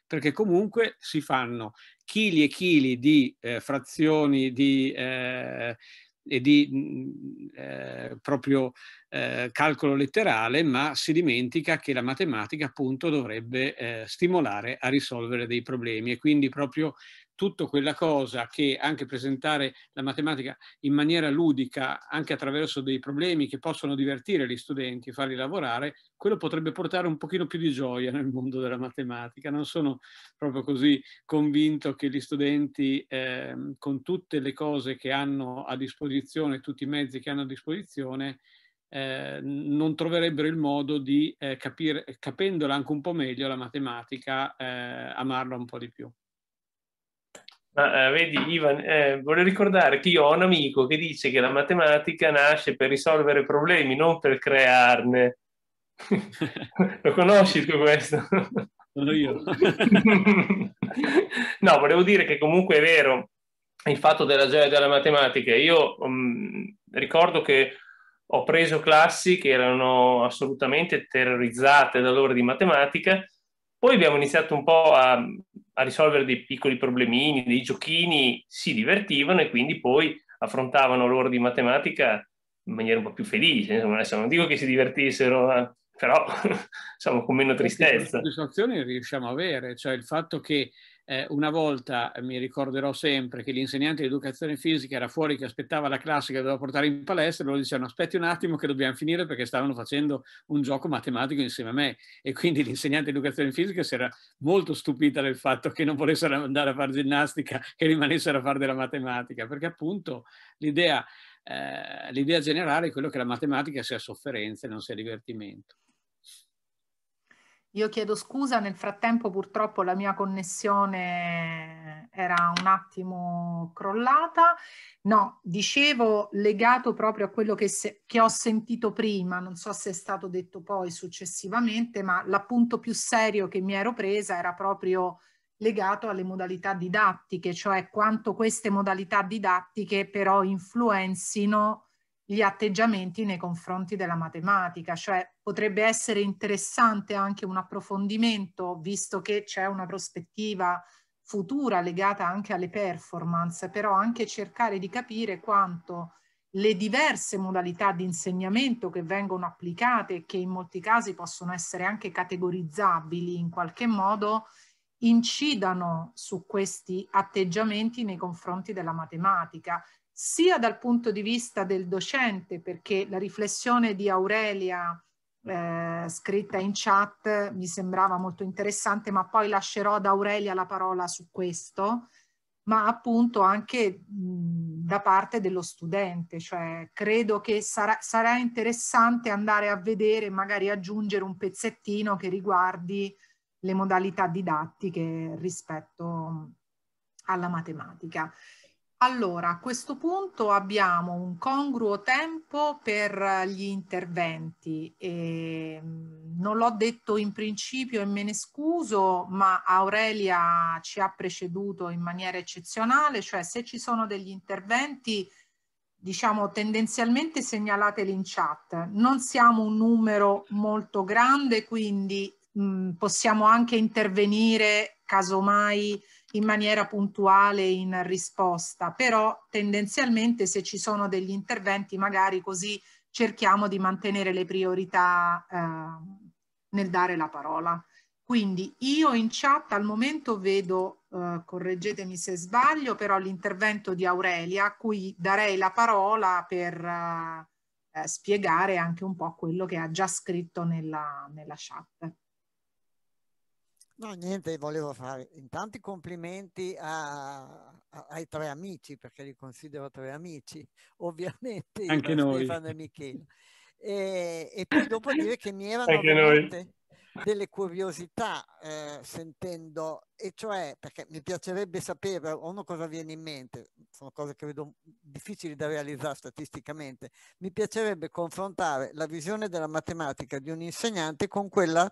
Perché comunque si fanno chili e chili di eh, frazioni, di eh, e di mm, eh, proprio eh, calcolo letterale, ma si dimentica che la matematica appunto dovrebbe eh, stimolare a risolvere dei problemi e quindi proprio tutta quella cosa che anche presentare la matematica in maniera ludica, anche attraverso dei problemi che possono divertire gli studenti e farli lavorare, quello potrebbe portare un pochino più di gioia nel mondo della matematica. Non sono proprio così convinto che gli studenti, eh, con tutte le cose che hanno a disposizione, tutti i mezzi che hanno a disposizione, eh, non troverebbero il modo di eh, capire, capendola anche un po' meglio la matematica, eh, amarla un po' di più. Ma eh, vedi, Ivan, eh, vorrei ricordare che io ho un amico che dice che la matematica nasce per risolvere problemi, non per crearne. [laughs] Lo conosci tu questo? Sono io. [laughs] no, volevo dire che comunque è vero il fatto della gioia della matematica. Io um, ricordo che ho preso classi che erano assolutamente terrorizzate dall'ora di matematica poi abbiamo iniziato un po' a, a risolvere dei piccoli problemini, dei giochini, si divertivano e quindi poi affrontavano l'ora di matematica in maniera un po' più felice. Insomma, adesso non dico che si divertissero, però [laughs] insomma, con meno tristezza. Che soluzioni riusciamo a avere, cioè il fatto che eh, una volta eh, mi ricorderò sempre che l'insegnante di educazione fisica era fuori che aspettava la classe che doveva portare in palestra e loro dicevano aspetti un attimo che dobbiamo finire perché stavano facendo un gioco matematico insieme a me e quindi [laughs] l'insegnante di educazione fisica si era molto stupita del fatto che non volessero andare a fare ginnastica e rimanessero a fare della matematica perché appunto l'idea, eh, l'idea generale è quello che la matematica sia sofferenza e non sia divertimento. Io chiedo scusa, nel frattempo purtroppo la mia connessione era un attimo crollata. No, dicevo legato proprio a quello che, se, che ho sentito prima, non so se è stato detto poi successivamente, ma l'appunto più serio che mi ero presa era proprio legato alle modalità didattiche, cioè quanto queste modalità didattiche però influenzino gli atteggiamenti nei confronti della matematica, cioè potrebbe essere interessante anche un approfondimento, visto che c'è una prospettiva futura legata anche alle performance, però anche cercare di capire quanto le diverse modalità di insegnamento che vengono applicate e che in molti casi possono essere anche categorizzabili in qualche modo, incidano su questi atteggiamenti nei confronti della matematica sia dal punto di vista del docente, perché la riflessione di Aurelia eh, scritta in chat mi sembrava molto interessante, ma poi lascerò ad Aurelia la parola su questo, ma appunto anche mh, da parte dello studente, cioè credo che sarà, sarà, interessante andare a vedere, magari aggiungere un pezzettino che riguardi le modalità didattiche rispetto alla matematica. Allora, a questo punto abbiamo un congruo tempo per eh, gli interventi. E ehm, non l'ho detto in principio e me ne scuso, ma Aurelia ci ha preceduto in maniera eccezionale, cioè se ci sono degli interventi, diciamo tendenzialmente segnalateli in chat. Non siamo un numero molto grande, quindi mh, possiamo anche intervenire casomai in maniera puntuale in risposta, però tendenzialmente se ci sono degli interventi magari così cerchiamo di mantenere le priorità eh, nel dare la parola. Quindi io in chat al momento vedo, eh, correggetemi se sbaglio, però l'intervento di Aurelia a cui darei la parola per eh, eh spiegare anche un po' quello che ha già scritto nella, nella chat. No, niente, volevo fare intanto i complimenti a, a, ai tre amici, perché li considero tre amici, [laughs] ovviamente. Anche noi. Stefano e Michele. E, e, poi dopo dire che mi erano venute delle curiosità eh, sentendo, e cioè perché mi piacerebbe sapere, uno cosa viene in mente, sono cose che vedo difficili da realizzare statisticamente, mi piacerebbe confrontare la visione della matematica di un insegnante con quella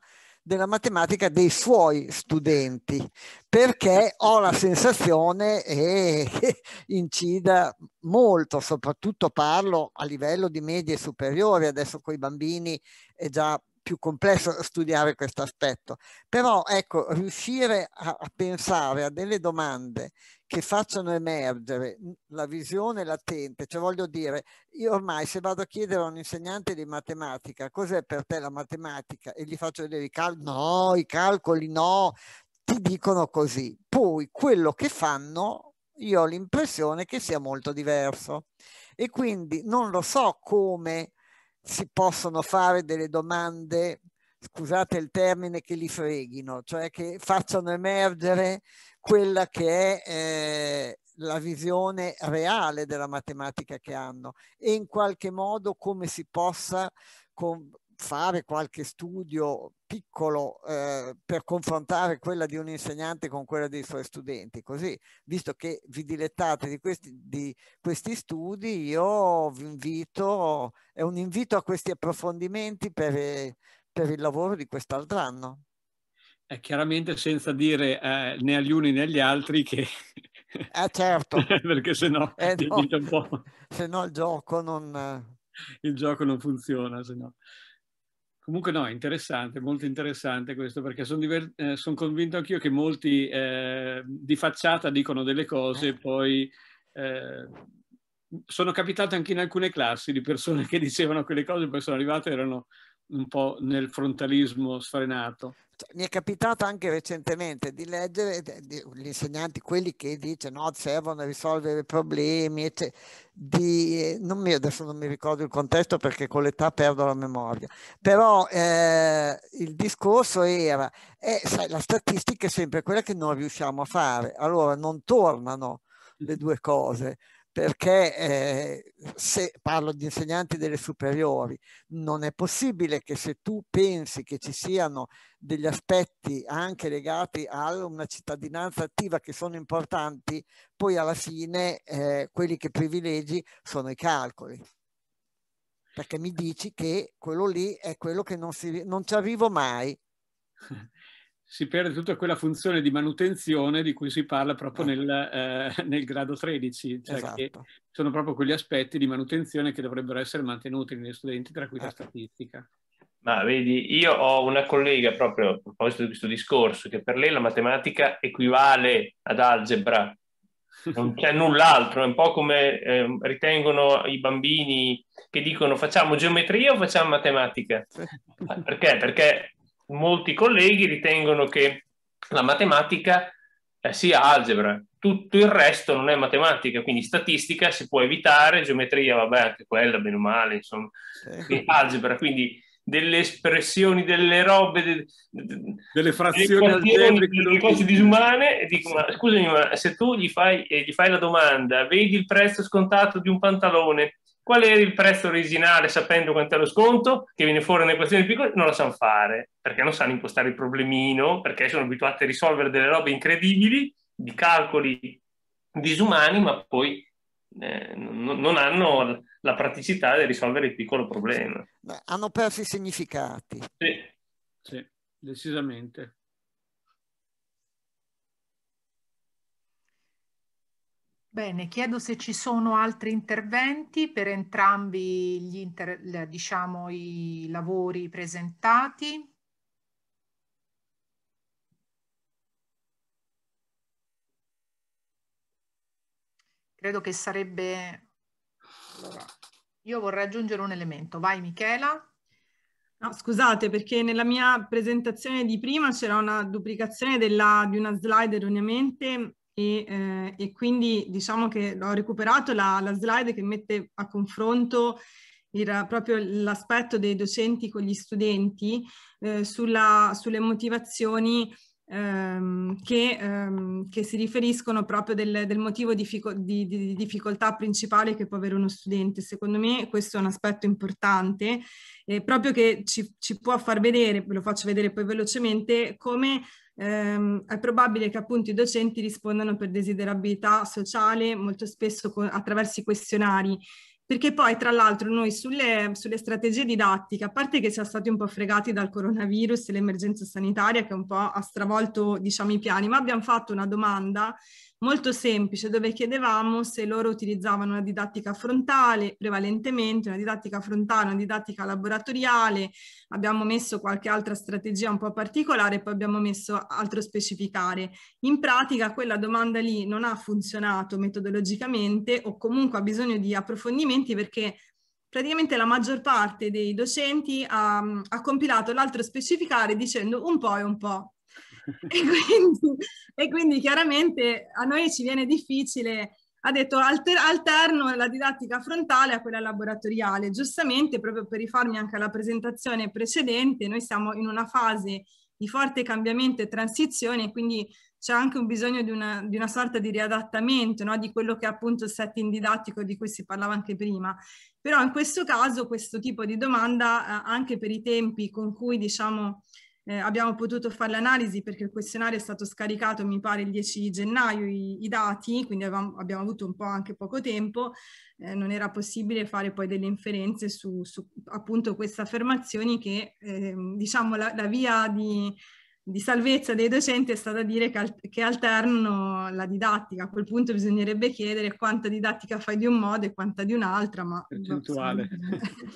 della matematica dei suoi studenti, perché ho la sensazione che [laughs] incida molto, soprattutto parlo a livello di medie superiori, adesso con i bambini è già più complesso studiare questo aspetto, però ecco, riuscire a pensare a delle domande che facciano emergere la visione latente, cioè voglio dire, io ormai se vado a chiedere a un insegnante di matematica cos'è per te la matematica e gli faccio vedere i calcoli, no, i calcoli no, ti dicono così. Poi quello che fanno, io ho l'impressione che sia molto diverso e quindi non lo so come si possono fare delle domande scusate il termine, che li freghino, cioè che facciano emergere quella che è eh, la visione reale della matematica che hanno e in qualche modo come si possa fare qualche studio piccolo eh, per confrontare quella di un insegnante con quella dei suoi studenti. Così, visto che vi dilettate di questi, di questi studi, io vi invito, è un invito a questi approfondimenti per, eh, per il lavoro di quest'altro anno eh, chiaramente senza dire eh, né agli uni né agli altri che... Eh certo. [laughs] perché sennò eh no. Se no il gioco non... Il gioco non funziona, se no. Comunque no, interessante, molto interessante questo, perché sono diver- eh, son convinto anch'io che molti eh, di facciata dicono delle cose e eh. poi... Eh, sono capitato anche in alcune classi di persone [laughs] che dicevano quelle cose, poi sono arrivato e erano un po' nel frontalismo sfrenato. Certo, mi è capitato anche recentemente di leggere gli insegnanti, quelli che dicono no, oh, servono a risolvere problemi, cioè, di, non mi, adesso non mi ricordo il contesto perché con l'età perdo la memoria, però eh, il discorso era, eh, sai, la statistica è sempre quella che non riusciamo a fare, allora non tornano le due cose perché eh, se parlo di insegnanti delle superiori, non è possibile che se tu pensi che ci siano degli aspetti anche legati a una cittadinanza attiva che sono importanti, poi alla fine eh, quelli che privilegi sono i calcoli. Perché mi dici che quello lì è quello che non, si, non ci arrivo mai. [laughs] si perde tutta quella funzione di manutenzione di cui si parla proprio eh. nel, eh, nel, grado 13, cioè esatto. sono proprio quegli aspetti di manutenzione che dovrebbero essere mantenuti negli studenti, tra cui la eh. statistica. Ma vedi, io ho una collega proprio a proposito di questo discorso, che per lei la matematica equivale ad algebra, non c'è null'altro, è un po' come eh, ritengono i bambini che dicono facciamo geometria o facciamo matematica? Perché? Perché molti colleghi ritengono che la matematica eh, sia algebra, tutto il resto non è matematica, quindi statistica si può evitare, geometria, vabbè, anche quella, bene o male, insomma, sì. algebra, quindi delle espressioni, delle robe, de, de, delle frazioni algebriche, delle cose disumane, e dico, ma scusami, ma se tu gli fai, eh, gli fai la domanda, vedi il prezzo scontato di un pantalone, Qual era il prezzo originale sapendo quanto è lo sconto che viene fuori nelle equazioni piccole? Non lo sanno fare perché non sanno impostare il problemino, perché sono abituati a risolvere delle robe incredibili, di calcoli disumani, ma poi eh, non, non hanno la praticità di risolvere il piccolo problema. Beh, hanno perso i significati. Sì, sì decisamente. Bene, chiedo se ci sono altri interventi per entrambi gli inter, diciamo, i lavori presentati. Credo che sarebbe... Allora, io vorrei aggiungere un elemento. Vai Michela. No, scusate, perché nella mia presentazione di prima c'era una duplicazione della, di una slide erroneamente e, eh, e, quindi diciamo che ho recuperato la, la slide che mette a confronto il, proprio l'aspetto dei docenti con gli studenti eh, sulla, sulle motivazioni ehm, che, ehm, che, si riferiscono proprio del, del motivo difico- di, di, difficoltà principale che può avere uno studente. Secondo me questo è un aspetto importante, eh, proprio che ci, ci può far vedere, ve lo faccio vedere poi velocemente, come eh, è probabile che appunto i docenti rispondano per desiderabilità sociale molto spesso co- attraverso i questionari perché poi tra l'altro noi sulle, sulle, strategie didattiche, a parte che siamo stati un po' fregati dal coronavirus e l'emergenza sanitaria che un po' ha stravolto diciamo, i piani, ma abbiamo fatto una domanda molto semplice dove chiedevamo se loro utilizzavano una didattica frontale, prevalentemente una didattica frontale, una didattica laboratoriale, abbiamo messo qualche altra strategia un po' particolare, poi abbiamo messo altro specificare. In pratica quella domanda lì non ha funzionato metodologicamente o comunque ha bisogno di approfondimenti perché praticamente la maggior parte dei docenti ha, ha compilato l'altro specificare dicendo un po' e un po'. [laughs] e, quindi, e quindi chiaramente a noi ci viene difficile ha detto alter, alterno la didattica frontale a quella laboratoriale. Giustamente, proprio per rifarmi anche alla presentazione precedente, noi siamo in una fase di forte cambiamento e transizione, quindi c'è anche un bisogno di una, di una sorta di riadattamento no? di quello che è appunto il setting didattico di cui si parlava anche prima. Però in questo caso questo tipo di domanda, eh, anche per i tempi con cui diciamo eh, abbiamo potuto fare l'analisi perché il questionario è stato scaricato, mi pare, il 10 gennaio i, i dati, quindi avevamo, abbiamo avuto un po' anche poco tempo, eh, non era possibile fare poi delle inferenze su, su appunto queste affermazioni che, eh, diciamo, la, la via di, di, salvezza dei docenti è stata dire che, alternano la didattica. A quel punto bisognerebbe chiedere quanta didattica fai di un modo e quanta di un'altra, ma... Boh, Percentuale. [laughs]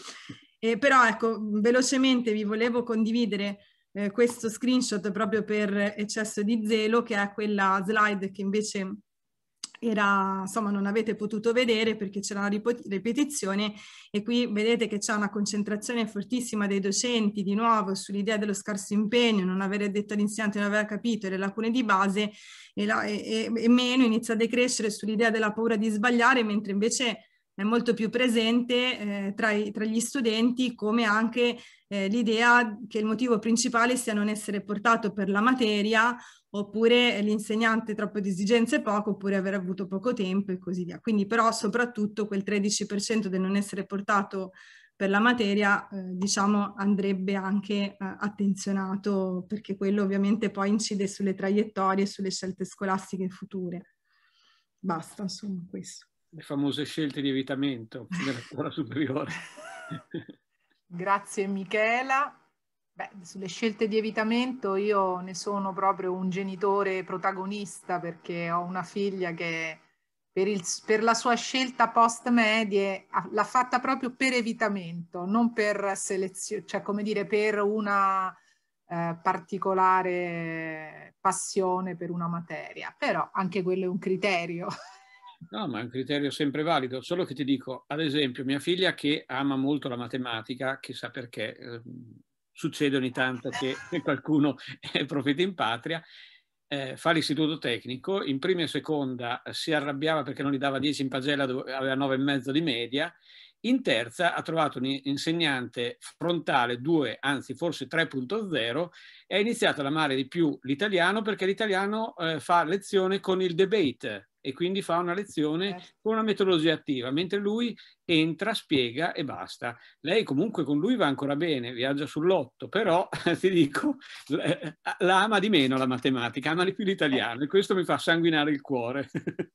Eh, però ecco, velocemente vi volevo condividere eh, questo screenshot proprio per eccesso di zelo, che è quella slide che invece era, insomma, non avete potuto vedere perché c'era una ripetizione e qui vedete che c'è una concentrazione fortissima dei docenti di nuovo sull'idea dello scarso impegno, non avere detto all'insegnante non aver capito le lacune di base e, la, e, e meno inizia a decrescere sull'idea della paura di sbagliare, mentre invece è molto più presente eh, tra, i, tra, gli studenti come anche eh, l'idea che il motivo principale sia non essere portato per la materia oppure l'insegnante troppo di esigenze poco oppure aver avuto poco tempo e così via. Quindi però soprattutto quel 13% del non essere portato per la materia eh, diciamo andrebbe anche eh, attenzionato perché quello ovviamente poi incide sulle traiettorie e sulle scelte scolastiche future. Basta, insomma, questo. Le famose scelte di evitamento della scuola superiore. [laughs] Grazie Michela. Beh, sulle scelte di evitamento io ne sono proprio un genitore protagonista perché ho una figlia che per, il, per la sua scelta post medie l'ha fatta proprio per evitamento, non per selezione, cioè come dire per una eh, particolare passione per una materia, però anche quello è un criterio No, ma è un criterio sempre valido, solo che ti dico, ad esempio, mia figlia che ama molto la matematica, chissà perché, eh, succede ogni tanto che qualcuno [laughs] è profeta in patria, eh, fa l'istituto tecnico, in prima e seconda eh, si arrabbiava perché non gli dava 10 in pagella, aveva 9,5 di media, in terza ha trovato un insegnante frontale 2, anzi forse 3.0, e ha iniziato ad amare di più l'italiano perché l'italiano eh, fa lezione con il debate, e quindi fa una lezione eh. con una metodologia attiva, mentre lui entra, spiega e basta. Lei comunque con lui va ancora bene, viaggia sull'otto, però [laughs] ti dico, eh, la ama di meno la matematica, ama di più l'italiano e questo mi fa sanguinare il cuore. [laughs]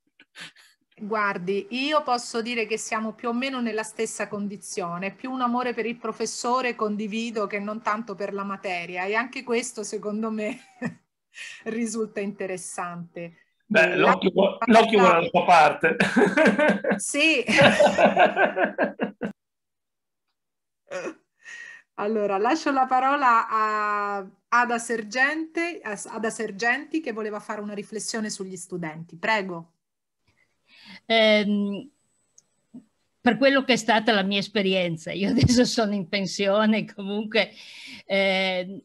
Guardi, io posso dire che siamo più o meno nella stessa condizione, più un amore per il professore condivido che non tanto per la materia e anche questo secondo me [laughs] risulta interessante. Beh, mm, l'occhio, l'occhio vuole la sua parte. [laughs] Sì. [laughs] allora, lascio la parola a Ada, Sergente, a Ada Sergenti che voleva fare una riflessione sugli studenti. Prego. Eh, per quello che è stata la mia esperienza, io adesso sono in pensione, comunque eh,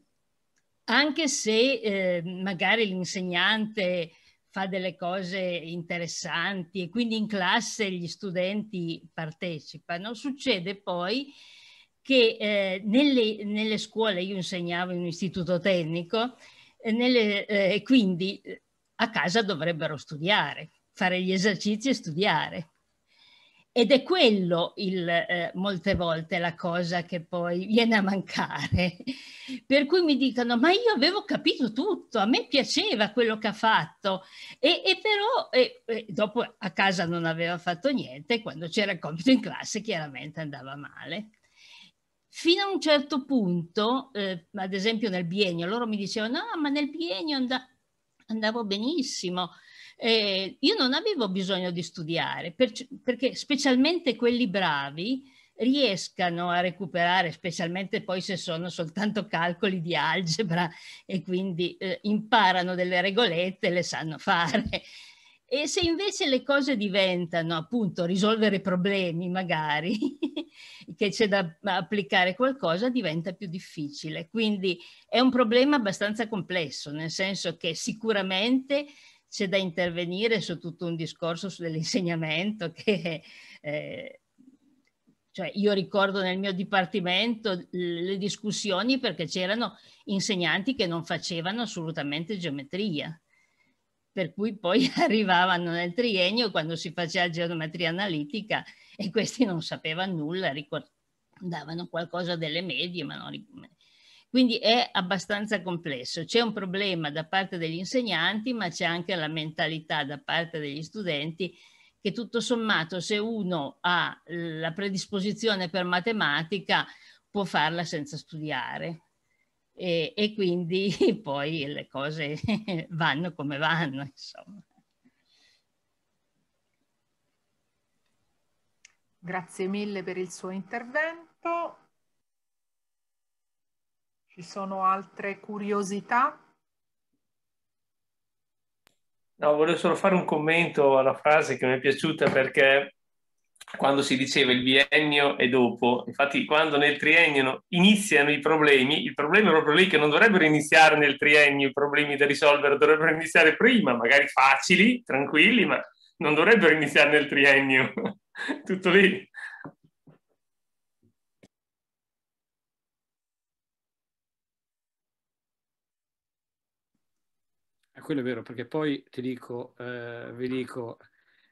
anche se eh, magari l'insegnante fa delle cose interessanti e quindi in classe gli studenti partecipano. Succede poi che eh, nelle, nelle, scuole, io insegnavo in un istituto tecnico, eh, eh, e eh, quindi a casa dovrebbero studiare, fare gli esercizi e studiare. Ed è quello il, eh, molte volte la cosa che poi viene a mancare. [laughs] Per cui mi dicono, ma io avevo capito tutto, a me piaceva quello che ha fatto, e, e però e, e dopo a casa non aveva fatto niente, quando c'era il compito in classe chiaramente andava male. Fino a un certo punto, eh, ad esempio nel biennio, loro mi dicevano, no, ma nel biennio and andavo benissimo, eh, io non avevo bisogno di studiare per, perché specialmente quelli bravi riescano a recuperare, specialmente poi se sono soltanto calcoli di algebra e quindi eh, imparano delle regolette e le sanno fare. E se invece le cose diventano appunto risolvere problemi magari, [laughs] che c'è da applicare qualcosa, diventa più difficile. Quindi è un problema abbastanza complesso, nel senso che sicuramente c'è da intervenire su tutto un discorso dell'insegnamento [laughs] che eh, cioè io ricordo nel mio dipartimento le discussioni perché c'erano insegnanti che non facevano assolutamente geometria per cui poi [laughs] arrivavano nel triennio quando si faceva geometria analitica e questi non sapevano nulla, ricordavano qualcosa delle medie, ma non, ricordavano quindi è abbastanza complesso. C'è un problema da parte degli insegnanti, ma c'è anche la mentalità da parte degli studenti che tutto sommato se uno ha la predisposizione per matematica può farla senza studiare. E, e quindi [laughs] poi le cose [laughs] vanno come vanno, insomma. Grazie mille per il suo intervento. Ci sono altre curiosità? No, volevo solo fare un commento alla frase che mi è piaciuta perché quando si diceva il biennio e dopo, infatti quando nel triennio iniziano i problemi, il problema è proprio lì che non dovrebbero iniziare nel triennio i problemi da risolvere, dovrebbero iniziare prima, magari facili, tranquilli, ma non dovrebbero iniziare nel triennio. [laughs] Tutto lì. quello è vero, perché poi ti dico, eh, vi dico,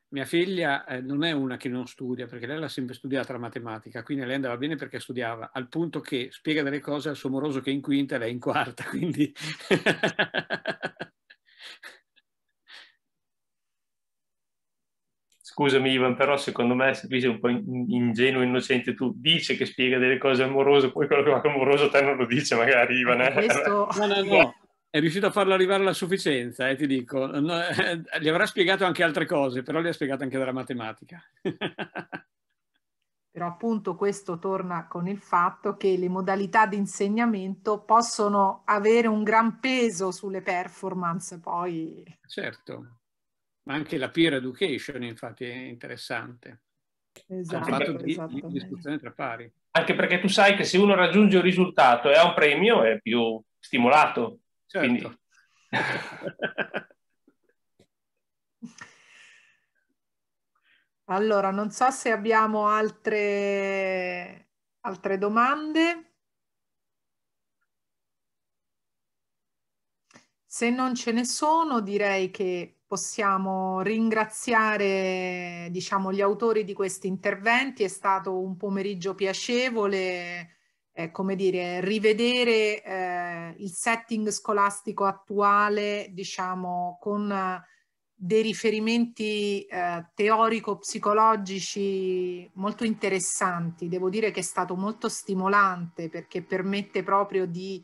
mia figlia eh, non è una che non studia, perché lei l'ha sempre studiata la matematica, quindi lei andava bene perché studiava, al punto che spiega delle cose al suo moroso che è in quinta e lei in quarta, [laughs] quindi... Scusami Ivan, però secondo me qui sei un po' ingenuo, innocente, tu dici che spiega delle cose amorose, poi quello che va con amoroso te non lo dice magari Ivan. Eh? Questo... No, no, no, [laughs] [laughs] è riuscito a farlo arrivare alla sufficienza, eh, ti dico. No, eh, gli avrà spiegato anche altre cose, però gli ha spiegato anche della matematica. [laughs] però appunto questo torna con il fatto che le modalità di insegnamento possono avere un gran peso sulle performance poi. Certo, ma anche la peer education infatti è interessante. Esatto, fatto di, di tra pari. Anche perché tu sai che se uno raggiunge un risultato e ha un premio è più stimolato. Certo. Quindi... [laughs] allora, non so se abbiamo altre, altre domande. Se non ce ne sono, direi che possiamo ringraziare diciamo, gli autori di questi interventi, è stato un pomeriggio piacevole eh, come dire, rivedere eh, il setting scolastico attuale, diciamo, con dei riferimenti eh, teorico-psicologici molto interessanti. Devo dire che è stato molto stimolante perché permette proprio di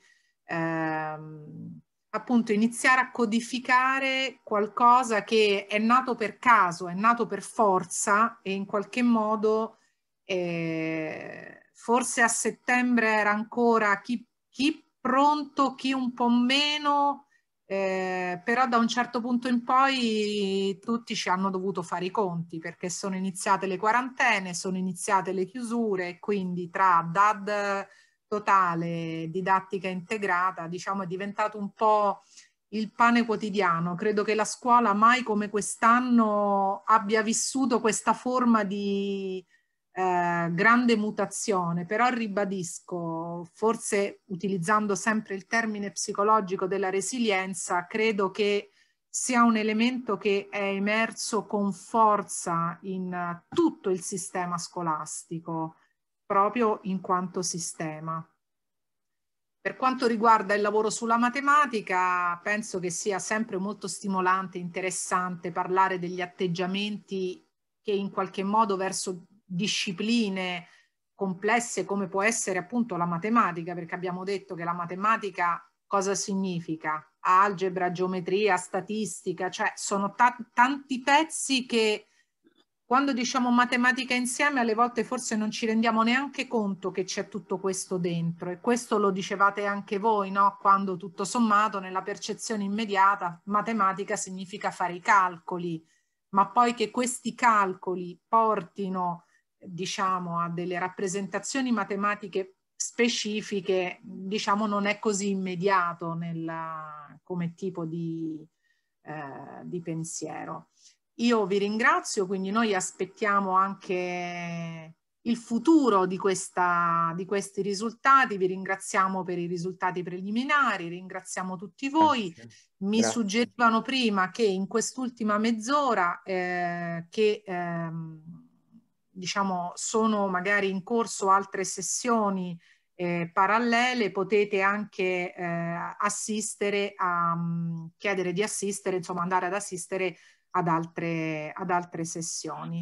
ehm, appunto iniziare a codificare qualcosa che è nato per caso, è nato per forza e in qualche modo eh, forse a settembre era ancora chi, chi pronto, chi un po' meno, eh, però da un certo punto in poi tutti ci hanno dovuto fare i conti perché sono iniziate le quarantene, sono iniziate le chiusure, quindi tra DAD totale, didattica integrata, diciamo è diventato un po' il pane quotidiano. Credo che la scuola mai come quest'anno abbia vissuto questa forma di eh, grande mutazione, però ribadisco, forse utilizzando sempre il termine psicologico della resilienza, credo che sia un elemento che è emerso con forza in eh, tutto il sistema scolastico, proprio in quanto sistema. Per quanto riguarda il lavoro sulla matematica, penso che sia sempre molto stimolante e interessante parlare degli atteggiamenti che in qualche modo verso discipline complesse come può essere appunto la matematica, perché abbiamo detto che la matematica cosa significa? Algebra, geometria, statistica, cioè sono ta tanti pezzi che quando diciamo matematica insieme alle volte forse non ci rendiamo neanche conto che c'è tutto questo dentro e questo lo dicevate anche voi, no? quando tutto sommato nella percezione immediata matematica significa fare i calcoli, ma poi che questi calcoli portino diciamo, a delle rappresentazioni matematiche specifiche, diciamo, non è così immediato nella, come tipo di, eh, di pensiero. Io vi ringrazio, quindi noi aspettiamo anche il futuro di, questa, di, questi risultati. Vi ringraziamo per i risultati preliminari, ringraziamo tutti voi. Grazie. Mi Grazie. suggerivano prima che in quest'ultima mezz'ora eh, che ehm, diciamo, sono magari in corso altre sessioni eh, parallele, potete anche eh, assistere a mm, chiedere di assistere, insomma andare ad assistere ad altre, ad altre sessioni.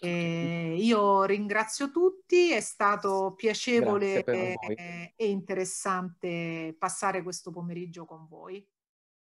Eh, io ringrazio tutti, è stato piacevole e, eh, e interessante passare questo pomeriggio con voi.